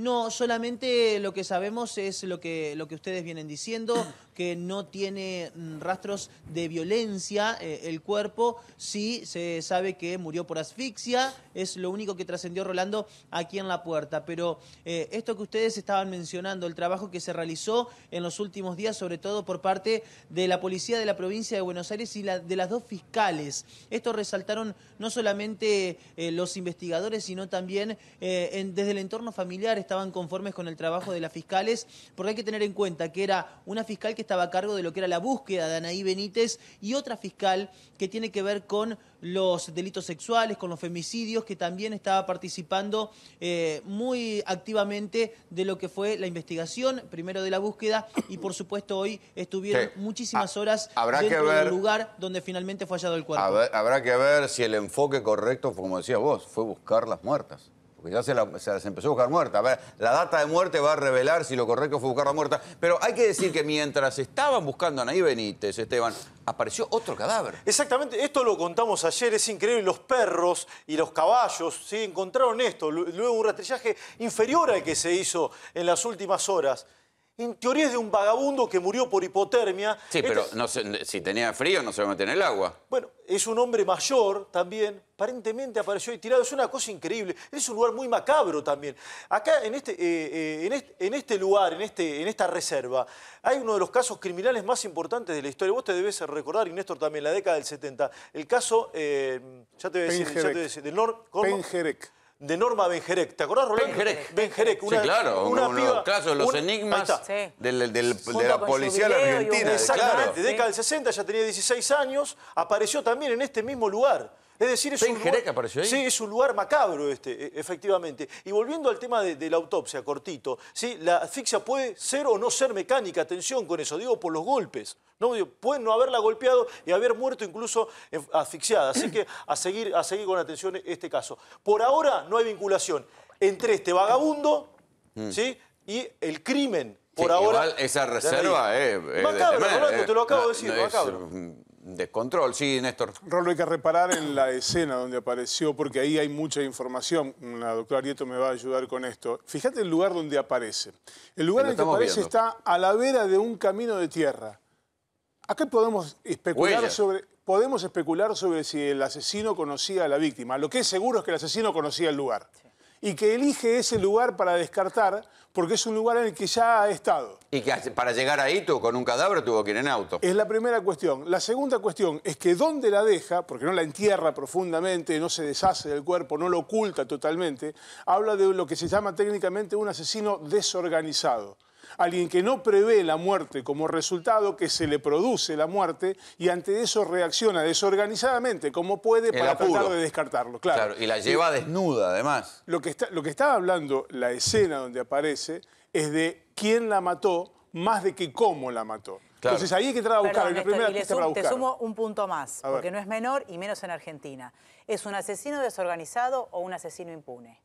No, solamente lo que sabemos es lo que, lo que ustedes vienen diciendo, (clears throat) que no tiene mm, rastros de violencia eh, el cuerpo, sí se sabe que murió por asfixia, es lo único que trascendió Rolando aquí en la puerta, pero eh, esto que ustedes estaban mencionando, el trabajo que se realizó en los últimos días, sobre todo por parte de la policía de la provincia de Buenos Aires y de las dos fiscales, esto resaltaron no solamente eh, los investigadores, sino también desde el entorno familiar, estaban conformes con el trabajo de las fiscales, porque hay que tener en cuenta que era una fiscal que estaba a cargo de lo que era la búsqueda de Anaí Benítez y otra fiscal que tiene que ver con los delitos sexuales, con los femicidios, que también estaba participando eh, muy activamente de lo que fue la investigación, primero de la búsqueda, y por supuesto hoy estuvieron muchísimas ah, horas en dentro lugar donde finalmente fue hallado el cuerpo. Habrá, habrá que ver si el enfoque correcto, como decías vos, fue buscar las muertas porque ya se, empezó a buscar muerta. A ver, la data de muerte va a revelar si lo correcto fue buscarla muerta. Pero hay que decir que mientras estaban buscando a Anaí Benítez, Esteban, apareció otro cadáver. Exactamente, esto lo contamos ayer, es increíble. Los perros y los caballos ¿sí? encontraron esto, luego un rastrillaje inferior al que se hizo en las últimas horas en teoría es de un vagabundo que murió por hipotermia. Sí, pero si tenía frío no se va a meter en el agua. Bueno, es un hombre mayor también, aparentemente apareció ahí tirado, es una cosa increíble, es un lugar muy macabro también. Acá en este, eh, eh, este lugar, este, en, esta reserva, hay uno de los casos criminales más importantes de la historia. Vos te debes recordar, y Néstor también, la década del 70, el caso, eh, ya te voy a decir, ya te voy del norte... Penjerec de Norma Benjerec. ¿Te acordás, Rolando? Benjerec. Benjerec, una, sí, claro, una casos, los enigmas del, del, de la policía de Argentina. Exactamente, década del 60, ya tenía 16 años, apareció también en este mismo lugar. Es decir, es, un lugar, lugar macabro este, e, efectivamente. Y volviendo al tema de, la autopsia, cortito, ¿sí? la asfixia puede ser o no ser mecánica, atención con eso, digo por los golpes. No, pueden no haberla golpeado y haber muerto incluso eh, asfixiada. Así que a seguir, a seguir con atención este caso. Por ahora no hay vinculación entre este vagabundo mm. ¿sí? y el crimen. Por ahora. Igual esa reserva, eh, Macabro, te lo acabo de decir, macabro. De control, sí, Néstor. Rolo, hay que reparar en la escena donde apareció, porque ahí hay mucha información. La doctora Arieto me va a ayudar con esto. Fíjate el lugar donde aparece. El lugar en el que aparece está a la vera de un camino de tierra. Acá podemos especular sobre. Podemos especular sobre si el asesino conocía a la víctima. Lo que es seguro es que el asesino conocía el lugar y que elige ese lugar para descartar porque es un lugar en el que ya ha estado. Y que para llegar ahí tú con un cadáver tuvo que ir en auto. Es la primera cuestión. La segunda cuestión es que dónde la deja, porque no la entierra profundamente, no se deshace del cuerpo, no lo oculta totalmente, habla de lo que se llama técnicamente un asesino desorganizado alguien que no prevé la muerte como resultado, que se le produce la muerte y ante eso reacciona desorganizadamente como puede para tratar de descartarlo. Claro. y la lleva desnuda, además. Lo que, está, lo que hablando la escena donde aparece es de quién la mató más de que cómo la mató. Entonces ahí hay que tratar de buscar, Perdón, Te sumo un punto más, porque no es menor y menos en Argentina. ¿Es un asesino desorganizado o un asesino impune?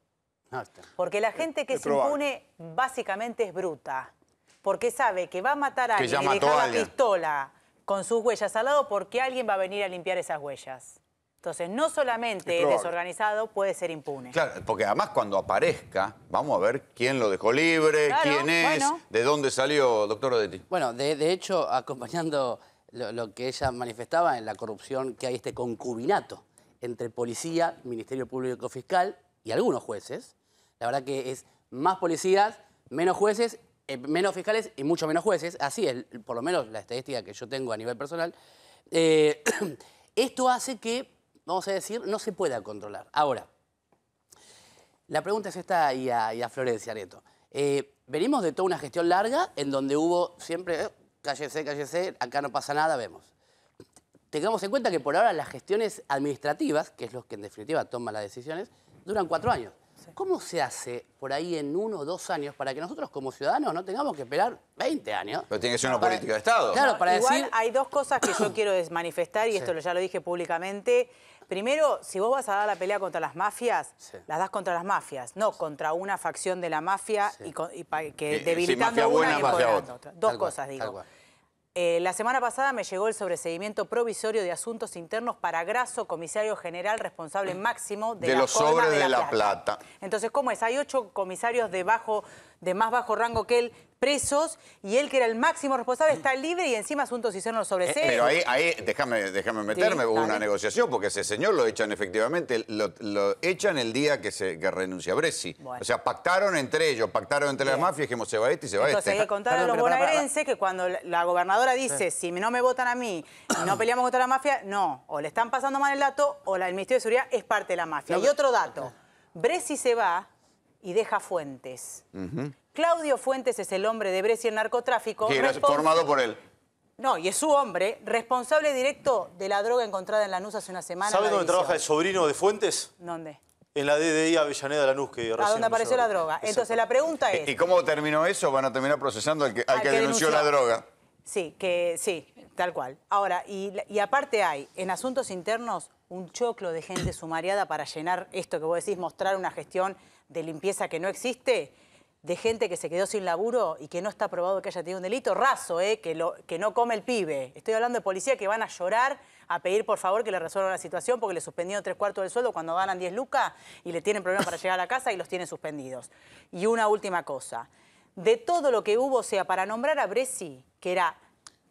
Porque la gente que se impune básicamente es bruta. Porque sabe que va a matar a alguien y la pistola con sus huellas al lado porque alguien va a venir a limpiar esas huellas. Entonces, no solamente es desorganizado, puede ser impune. Claro, porque además cuando aparezca, vamos a ver quién lo dejó libre, quién es, de dónde salió, doctor Odetti. Bueno, de, hecho, acompañando lo, que ella manifestaba en la corrupción, que hay este concubinato entre policía, Ministerio Público Fiscal y algunos jueces, la verdad que es más policías, menos jueces, eh, menos fiscales y mucho menos jueces. Así es, por lo menos la estadística que yo tengo a nivel personal. Eh, (clears throat) esto hace que, vamos a decir, no se pueda controlar. Ahora, la pregunta es esta y a, Florencia Nieto. Eh, venimos de toda una gestión larga en donde hubo siempre, cállese, cállese, acá no pasa nada, vemos. Tengamos en cuenta que por ahora las gestiones administrativas, que es los que en definitiva toman las decisiones, duran cuatro años. ¿Cómo se hace por ahí en uno o dos años para que nosotros como ciudadanos no tengamos que esperar 20 años? Pero tiene que ser una político de Estado. Claro, para Igual decir... hay dos cosas que yo (coughs) quiero desmanifestar y esto ya lo dije públicamente. Primero, si vos vas a dar la pelea contra las mafias, las das contra las mafias, no contra una facción de la mafia y, que eh, eh, debilitando una y mafia otra. Dos cosas, digo. Eh, la semana pasada me llegó el sobreseguimiento provisorio de asuntos internos para Graso, comisario general responsable máximo de, la los sobres de, la, plata. Entonces, ¿cómo es? Hay ocho comisarios debajo de más bajo rango que él presos y él que era el máximo responsable está libre y encima asuntos hicieron los sobreseos. Eh, pero ahí, déjame, meterme, hubo una negociación porque ese señor lo echan efectivamente, lo, echan el día que, se, renuncia Bresi. O sea, pactaron entre ellos, pactaron entre las mafias, dijimos se va este y se va este. Entonces hay que contar a los bonaerenses que cuando la gobernadora dice si no me votan a mí no peleamos contra la mafia, no, o le están pasando mal el dato o la, el Ministerio de Seguridad es parte de la mafia. y otro dato, Bresi se va y deja Fuentes. Claudio Fuentes es el hombre de Brescia en narcotráfico. Que formado por él. No, y es su hombre, responsable directo de la droga encontrada en la Lanús hace una semana. ¿Sabe dónde trabaja el sobrino de Fuentes? ¿Dónde? En la DDI Avellaneda de Lanús, que recién... A donde apareció la droga. Entonces la pregunta es... ¿Y cómo terminó eso? Van a terminar procesando al que, denunció la droga. Sí, que sí. Tal cual. Ahora, y, aparte hay, en asuntos internos, un choclo de gente sumariada para llenar esto que vos decís, mostrar una gestión de limpieza que no existe, de gente que se quedó sin laburo y que no está probado que haya tenido un delito, raso, eh, que, no come el pibe. Estoy hablando de policías que van a llorar a pedir por favor que le resuelvan la situación porque le suspendieron tres cuartos del sueldo cuando ganan 10 lucas y le tienen problemas para llegar a la casa y los tienen suspendidos. Y una última cosa. De todo lo que hubo, o sea, para nombrar a Bresi, que era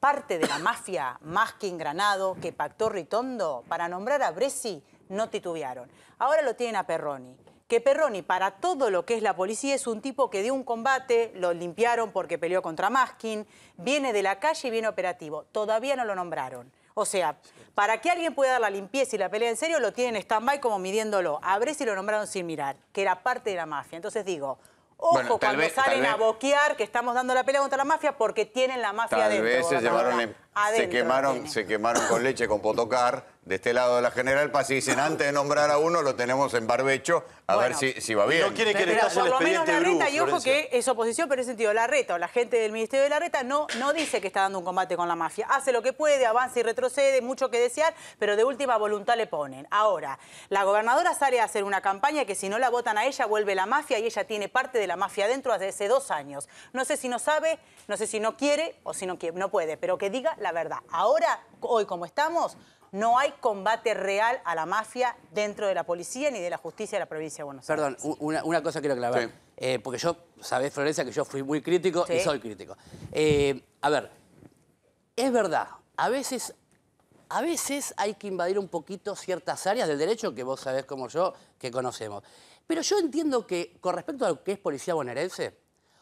parte de la mafia Maskin, Granado, que pactó Ritondo para nombrar a Bresi no titubearon. Ahora lo tienen a Perroni. Que Perroni, para todo lo que es la policía, es un tipo que dio un combate, lo limpiaron porque peleó contra Maskin, viene de la calle y viene operativo. Todavía no lo nombraron. O sea, para que alguien pueda dar la limpieza y la pelea en serio, lo tienen en stand-by como midiéndolo. A Bresi lo nombraron sin mirar, que era parte de la mafia. Entonces digo, Ojo cuando salen a boquear que estamos dando la pelea contra la mafia porque tienen la mafia dentro. Tal vez llevaron se quemaron, se quemaron con leche con potocar de este lado de la general Paz. Y dicen antes de nombrar a uno lo tenemos en barbecho a ver si, si, va bien. No quiere que pero, le por lo menos la reta, y ojo que es oposición, pero en sentido la reta o la gente del Ministerio de la Reta no, no dice que está dando un combate con la mafia. Hace lo que puede, avanza y retrocede, mucho que desear, pero de última voluntad le ponen. Ahora, la gobernadora sale a hacer una campaña que si no la votan a ella vuelve la mafia y ella tiene parte de la mafia dentro desde hace dos años. No sé si no sabe, no sé si no quiere o si no, no puede, pero que diga la verdad. Ahora, hoy como estamos, no hay combate real a la mafia dentro de la policía ni de la justicia de la provincia de Buenos Aires. Perdón, una, cosa quiero aclarar. Eh, porque yo, sabés, Florencia, que yo fui muy crítico y soy crítico. Eh, a ver, es verdad, a veces, a veces hay que invadir un poquito ciertas áreas del derecho que vos sabés como yo que conocemos. Pero yo entiendo que, con respecto a lo que es policía bonaerense,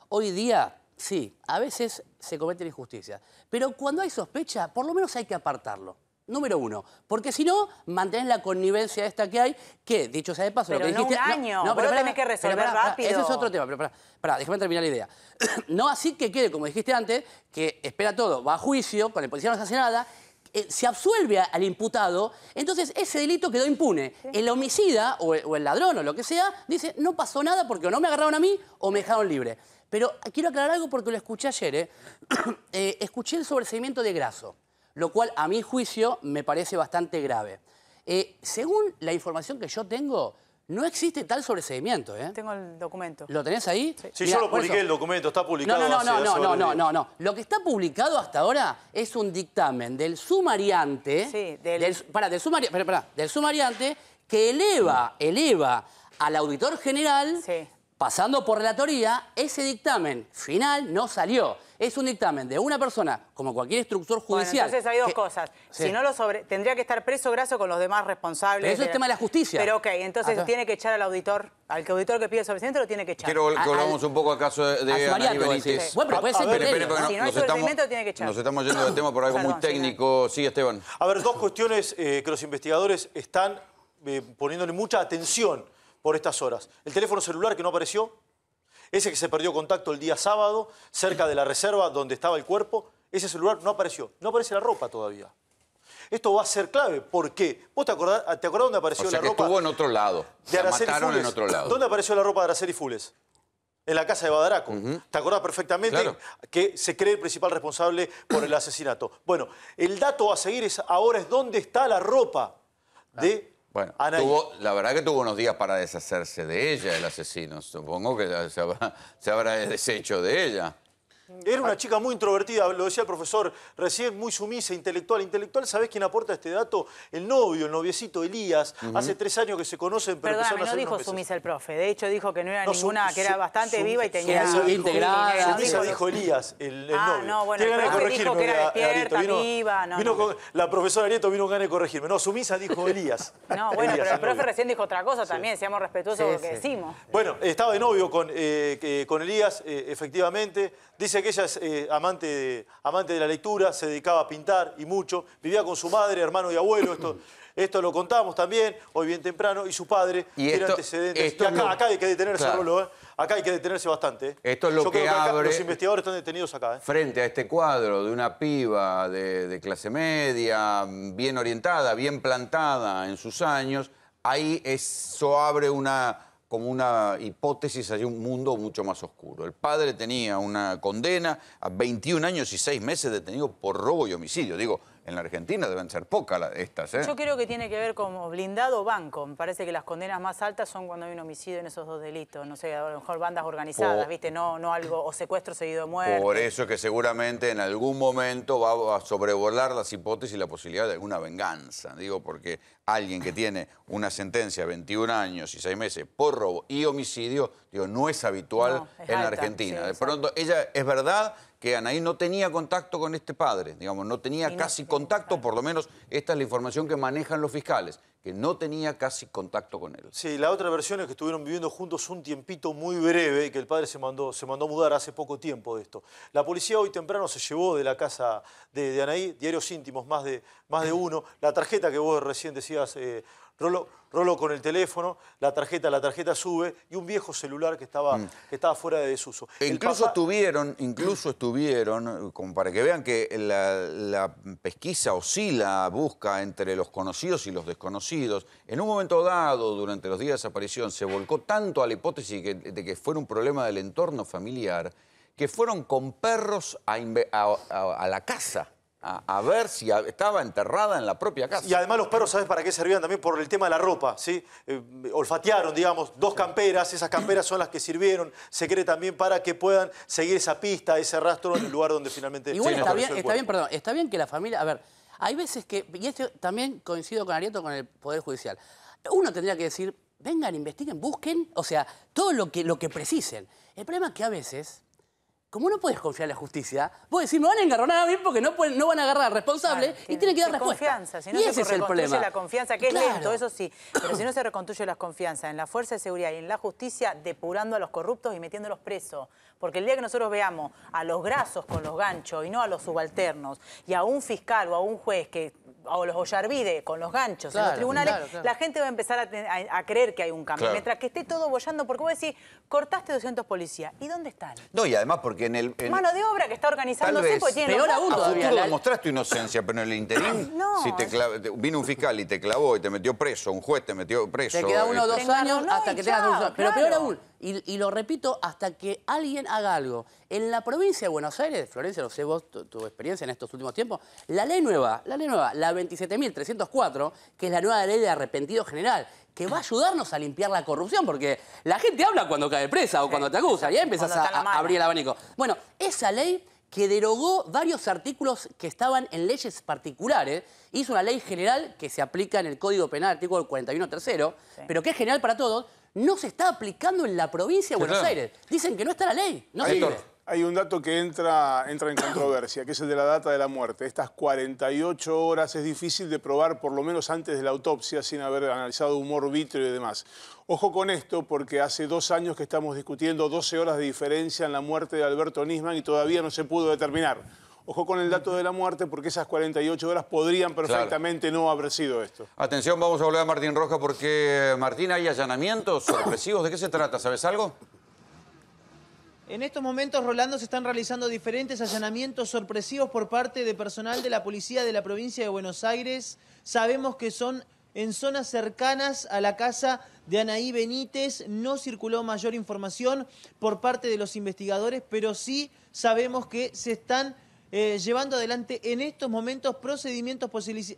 hoy día Sí, a veces se cometen injusticias. Pero cuando hay sospecha, por lo menos hay que apartarlo. Número uno, porque si no, mantienes la connivencia esta que hay, que, dicho sea de paso, pero lo que no Un año. No, pero, tenés que resolver rápido. ese es otro tema, pero para, déjame terminar la idea. (clears throat) no así que quede, como dijiste antes, que espera todo, va a juicio, con el policía no se hace nada, eh, se absuelve al imputado, entonces ese delito quedó impune. El homicida o el, o el ladrón o lo que sea dice, no pasó nada porque o no me agarraron a mí o me dejaron libre. Pero quiero aclarar algo porque lo escuché ayer. ¿eh? (coughs) Eh, escuché el sobreseimiento de graso, lo cual a mi juicio me parece bastante grave. Eh, según la información que yo tengo, no existe tal sobreseimiento, Tengo el documento. ¿Lo tenés ahí? Sí, yo lo publiqué el documento, está publicado. No, no, no, no, no, no, Lo que está publicado hasta ahora es un dictamen del sumariante. Sí, del. del sumariante, del sumariante que eleva, eleva al auditor general sí pasando por la relatoría, ese dictamen final no salió. Es un dictamen de una persona, como cualquier instructor judicial. entonces hay dos cosas. Si no lo sobre... Tendría que estar preso graso con los demás responsables. Pero eso es el tema de la justicia. Pero ok, entonces tiene que echar al auditor, al auditor que pide el lo tiene que echar. Quiero que volvamos un poco acaso de, Ana y Benítez. Bueno, pero puede ser Si no hay tiene que echar. Nos estamos yendo del tema por algo muy técnico. Sí, Esteban. A ver, dos cuestiones eh, que los investigadores están eh, poniéndole mucha atención por estas horas. El teléfono celular que no apareció, ese que se perdió contacto el día sábado, cerca de la reserva donde estaba el cuerpo, ese celular no apareció. No aparece la ropa todavía. Esto va a ser clave. ¿Por qué? ¿Vos te acordás, te acordás dónde apareció la que ropa? Estuvo en otro lado. mataron en otro lado. ¿Dónde apareció la ropa de Araceli Fules? En la casa de Badaraco. ¿Te acordás perfectamente que se cree el principal responsable por el asesinato? Bueno, el dato a seguir es ahora es dónde está la ropa de bueno, la verdad que tuvo unos días para deshacerse de ella, el asesino. Supongo que se se habrá deshecho de ella. Era una chica muy introvertida, lo decía el profesor, recién muy sumisa, intelectual. Intelectual, ¿sabés quién aporta este dato? El novio, el noviecito Elías. Hace tres años que se conocen, pero no dijo sumisa el profe. De hecho, dijo que no era ninguna, que era bastante viva y tenía... integrada. Sumisa dijo Elías, el, ah, novio. no, bueno, que era viva... la profesora Arieto vino con ganas de corregirme. No, sumisa dijo (laughs) Elías. No, bueno, pero el, profe recién dijo otra cosa también. Seamos respetuosos de lo que decimos. Bueno, estaba de novio con, eh, con Elías, eh, efectivamente. Dice que ella es eh, amante, de, amante de la lectura, se dedicaba a pintar y mucho, vivía con su madre, hermano y abuelo, esto, (clears throat) esto lo contamos también, hoy bien temprano, y su padre y antecedentes. acá, hay que detenerse, ¿eh? acá hay que detenerse bastante. ¿eh? Esto es lo que, abre... Los investigadores están detenidos acá. Frente a este cuadro de una piba de clase media, bien orientada, bien plantada en sus años, ahí eso abre una como una hipótesis hay un mundo mucho más oscuro. El padre tenía una condena a 21 años y 6 meses detenido por robo y homicidio. Digo, en la Argentina deben ser pocas estas. ¿eh? Yo creo que tiene que ver con blindado o banco. Me parece que las condenas más altas son cuando hay un homicidio en esos dos delitos. No sé, a lo mejor bandas organizadas, ¿viste? No, no algo, o secuestro seguido de muerte. Por eso es que seguramente en algún momento va a sobrevolar las hipótesis y la posibilidad de alguna venganza. Digo, porque alguien que tiene una sentencia de 21 años y 6 meses por robo y homicidio, digo, no es habitual en la Argentina. de pronto, ella es verdad que Anaí no tenía contacto con este padre, digamos, no tenía casi contacto, por lo menos esta es la información que manejan los fiscales, que no tenía casi contacto con él. Sí, la otra versión es que estuvieron viviendo juntos un tiempito muy breve y que el padre se mandó, se mandó a mudar hace poco tiempo de esto. La policía hoy temprano se llevó de la casa de, Anaí, diarios íntimos, más de, más de (clears throat) uno, la tarjeta que vos recién decías, eh, Rolo, con el teléfono, la tarjeta, la tarjeta sube y un viejo celular que estaba, mm. estaba fuera de desuso. incluso estuvieron, incluso estuvieron, como para que vean que la, pesquisa oscila, busca entre los conocidos y los desconocidos. En un momento dado, durante los días de desaparición, se volcó tanto a la hipótesis de que fuera un problema del entorno familiar que fueron con perros a la casa a, ver si estaba enterrada en la propia casa. Y además los perros, ¿sabes para qué servían? También por el tema de la ropa, ¿sí? Eh, olfatearon, digamos, dos camperas, esas camperas son las que sirvieron, se cree también para que puedan seguir esa pista, ese rastro en el lugar donde finalmente... Igual está, bien, está bien, perdón, está bien que la familia... A ver, hay veces que, y esto también coincido con Arieto, con el Poder Judicial, uno tendría que decir, vengan, investiguen, busquen, o sea, todo lo que, lo que precisen. El problema es que a veces ¿Cómo no puedes confiar en la justicia, vos decís, no van a engarronar a mí porque no, van a agarrar al responsable y tiene que dar respuesta. Confianza, si no y se ese es el problema. la confianza, que es lento, eso sí, pero si no se reconstruye la confianza en la fuerza de seguridad y en la justicia, depurando a los corruptos y metiéndolos presos. Porque el día que nosotros veamos a los grasos con los ganchos y no a los subalternos y a un fiscal o a un juez que o los Ollarvide con los ganchos en los tribunales, la gente va a empezar a, creer que hay un cambio. Mientras que esté todo bollando, porque vos decís, cortaste 200 policías. ¿Y dónde están? No, y además porque en el... Mano de obra que está organizándose, pues tiene... Peor aún todavía. demostraste inocencia, pero en el interín, (coughs) no, si vino un fiscal y te clavó y te metió preso, un juez te metió preso... Te queda uno o dos este, años hasta que tengas... Pero peor aún, y lo repito, hasta que alguien haga algo. En la provincia de Buenos Aires, Florencia, lo sé vos tu, experiencia en estos últimos tiempos, la ley nueva, la ley nueva, la 27.304, que es la nueva ley de arrepentido general, que va a ayudarnos a limpiar la corrupción, porque la gente habla cuando cae presa o cuando te acusa, y ahí empiezas a, abrir el abanico. Bueno, esa ley que derogó varios artículos que estaban en leyes particulares, hizo una ley general que se aplica en el Código Penal, artículo 41 tercero, pero que es general para todos, no se está aplicando en la provincia de Buenos Aires. Dicen que no está la ley, no sirve. Hay un dato que entra, entra en controversia, que es el de la data de la muerte. Estas 48 horas es difícil de probar, por lo menos antes de la autopsia, sin haber analizado humor vitrio y demás. Ojo con esto, porque hace dos años que estamos discutiendo 12 horas de diferencia en la muerte de Alberto Nisman y todavía no se pudo determinar. Ojo con el dato de la muerte, porque esas 48 horas podrían perfectamente no haber sido esto. Atención, vamos a volver a Martín Roja, porque eh, Martín, hay allanamientos sorpresivos. ¿De qué se trata? ¿Sabes algo? En estos momentos, Rolando, se están realizando diferentes allanamientos sorpresivos por parte de personal de la policía de la provincia de Buenos Aires. Sabemos que son en zonas cercanas a la casa de Anaí Benítez. No circuló mayor información por parte de los investigadores, pero sí sabemos que se están eh, llevando adelante en estos momentos procedimientos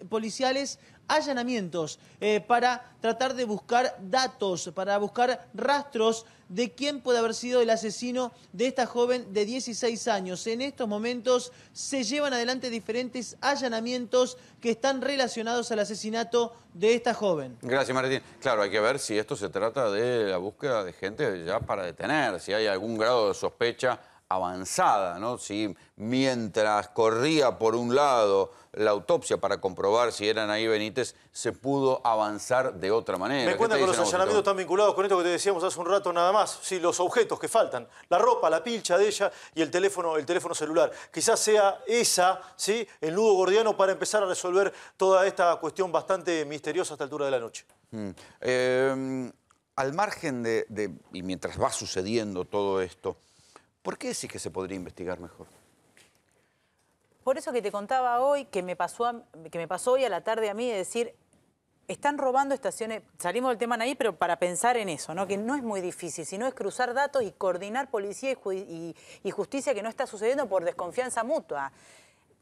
policiales, allanamientos, eh, para tratar de buscar datos, para buscar rastros de quién puede haber sido el asesino de esta joven de 16 años. En estos momentos se llevan adelante diferentes allanamientos que están relacionados al asesinato de esta joven. Gracias, Martín. Claro, hay que ver si esto se trata de la búsqueda de gente ya para detener, si hay algún grado de sospecha avanzada, ¿no? Si mientras corría por un lado la autopsia para comprobar si eran ahí Benítez, se pudo avanzar de otra manera. Me cuenta que los allanamientos están vinculados con esto que te decíamos hace un rato nada más. Sí, los objetos que faltan, la ropa, la pilcha de ella y el teléfono, el teléfono celular. Quizás sea esa, ¿sí? El nudo gordiano para empezar a resolver toda esta cuestión bastante misteriosa a esta altura de la noche. Mm, em, al margen de, y mientras va sucediendo todo esto, ¿Por qué decís que se podría investigar mejor? Por eso que te contaba hoy, que me pasó, que me pasó hoy a la tarde a mí, de decir, están robando estaciones, salimos del tema ahí, pero para pensar en eso, ¿no? que no es muy difícil, sino es cruzar datos y coordinar policía y, justicia que no está sucediendo por desconfianza mutua,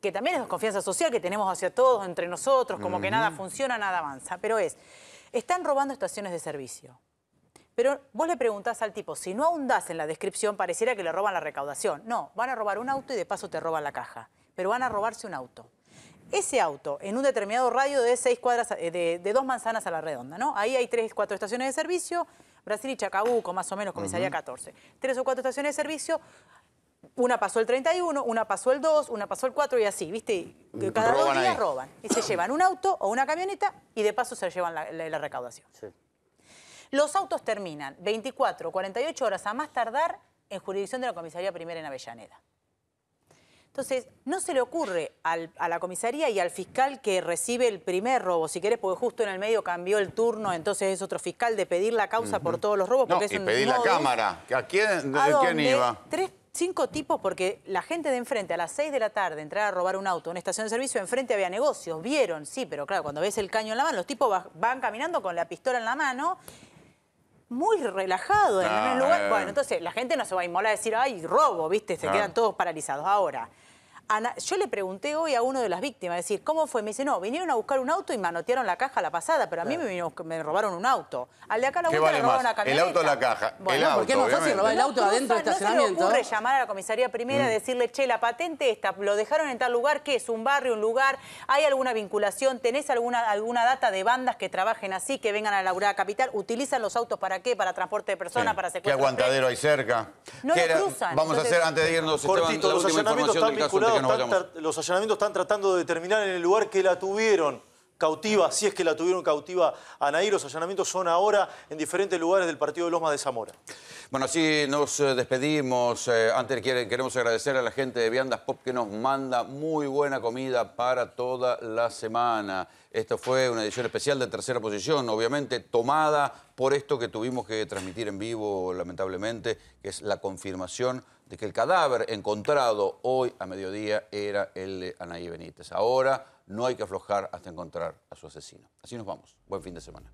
que también es desconfianza social que tenemos hacia todos, entre nosotros, como que nada funciona, nada avanza, pero es, están robando estaciones de servicio. Pero vos le preguntás al tipo, si no ahondás en la descripción, pareciera que le roban la recaudación. No, van a robar un auto y de paso te roban la caja. Pero van a robarse un auto. Ese auto, en un determinado radio de seis cuadras, eh, de, dos manzanas a la redonda, ¿no? Ahí hay tres, cuatro estaciones de servicio, Brasil y Chacabuco, más o menos, comisaría 14. Tres o cuatro estaciones de servicio, una pasó el 31, una pasó el 2, una pasó el 4 y así, ¿viste? Cada dos días roban. Y se llevan un auto o una camioneta y de paso se llevan la, recaudación. Los autos terminan 24, 48 horas a más tardar en jurisdicción de la comisaría primera en Avellaneda. Entonces, no se le ocurre a la comisaría y al fiscal que recibe el primer robo, si querés, porque justo en el medio cambió el turno, entonces es otro fiscal de pedir la causa por todos los robos. No, porque y pedir la cámara. ¿A quién, iba? Tres, cinco tipos, porque la gente de enfrente a las 6 de la tarde entrar a robar un auto, en una estación de servicio, enfrente había negocios, vieron, sí, pero claro, cuando ves el caño en la mano, los tipos van caminando con la pistola en la mano muy relajado en el lugar. Bueno, entonces la gente no se va a inmolar a decir, ay, robo, ¿viste? Se quedan todos paralizados. Ahora, yo le pregunté hoy a uno de las víctimas, decir, ¿cómo fue? Me dice, no, vinieron a buscar un auto y manotearon la caja la pasada, pero a mí me, me, robaron un auto. Al de acá la vale robaron una El auto en la caja. Bueno, porque es más fácil robar el auto adentro del estacionamiento. No se le ocurre llamar a la comisaría primera y mm. decirle, che, la patente esta, lo dejaron en tal lugar, ¿qué es? ¿Un barrio, un lugar? ¿Hay alguna vinculación? ¿Tenés alguna, alguna data de bandas que trabajen así, que vengan a la Urada Capital? ¿Utilizan los autos para qué? ¿Para transporte de personas? ¿Para secuestro? ¿Qué aguantadero hay cerca? No cruzan. Vamos a hacer, antes de irnos, Esteban, la última información del los allanamientos están tratando de determinar en el lugar que la tuvieron cautiva, si es que la tuvieron cautiva a Los allanamientos son ahora en diferentes lugares del partido de Loma de Zamora. Bueno, así nos eh, despedimos. Eh, antes queremos agradecer a la gente de Viandas Pop que nos manda muy buena comida para toda la semana. Esta fue una edición especial de tercera posición, obviamente tomada por esto que tuvimos que transmitir en vivo, lamentablemente, que es la confirmación de que el cadáver encontrado hoy a mediodía era el de Anaí Benítez. Ahora no hay que aflojar hasta encontrar a su asesino. Así nos vamos. Buen fin de semana.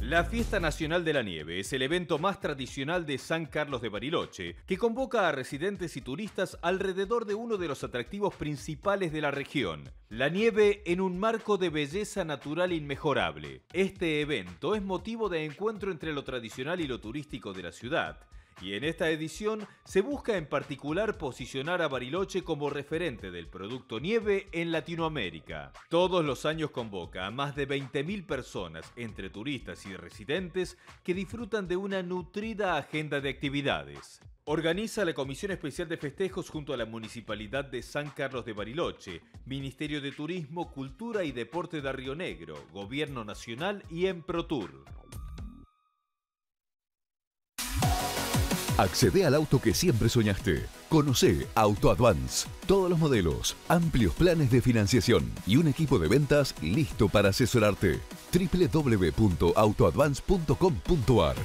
La Fiesta Nacional de la Nieve es el evento más tradicional de San Carlos de Bariloche, que convoca a residentes y turistas alrededor de uno de los atractivos principales de la región, la nieve en un marco de belleza natural inmejorable. Este evento es motivo de encuentro entre lo tradicional y lo turístico de la ciudad y en esta edición se busca en particular posicionar a Bariloche como referente del producto nieve en Latinoamérica. Todos los años convoca a más de 20.000 personas, entre turistas y residentes, que disfrutan de una nutrida agenda de actividades. Organiza la Comisión Especial de Festejos junto a la Municipalidad de San Carlos de Bariloche, Ministerio de Turismo, Cultura y Deporte de Río Negro, Gobierno Nacional y Emprotur. Accede al auto que siempre soñaste. Conoce Auto Advance. Todos los modelos, amplios planes de financiación y un equipo de ventas listo para asesorarte. www.autoadvance.com.ar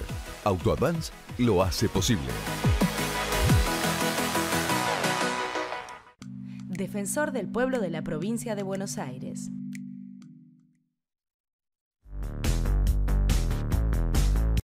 Auto Advance lo hace posible. Defensor del Pueblo de la Provincia de Buenos Aires.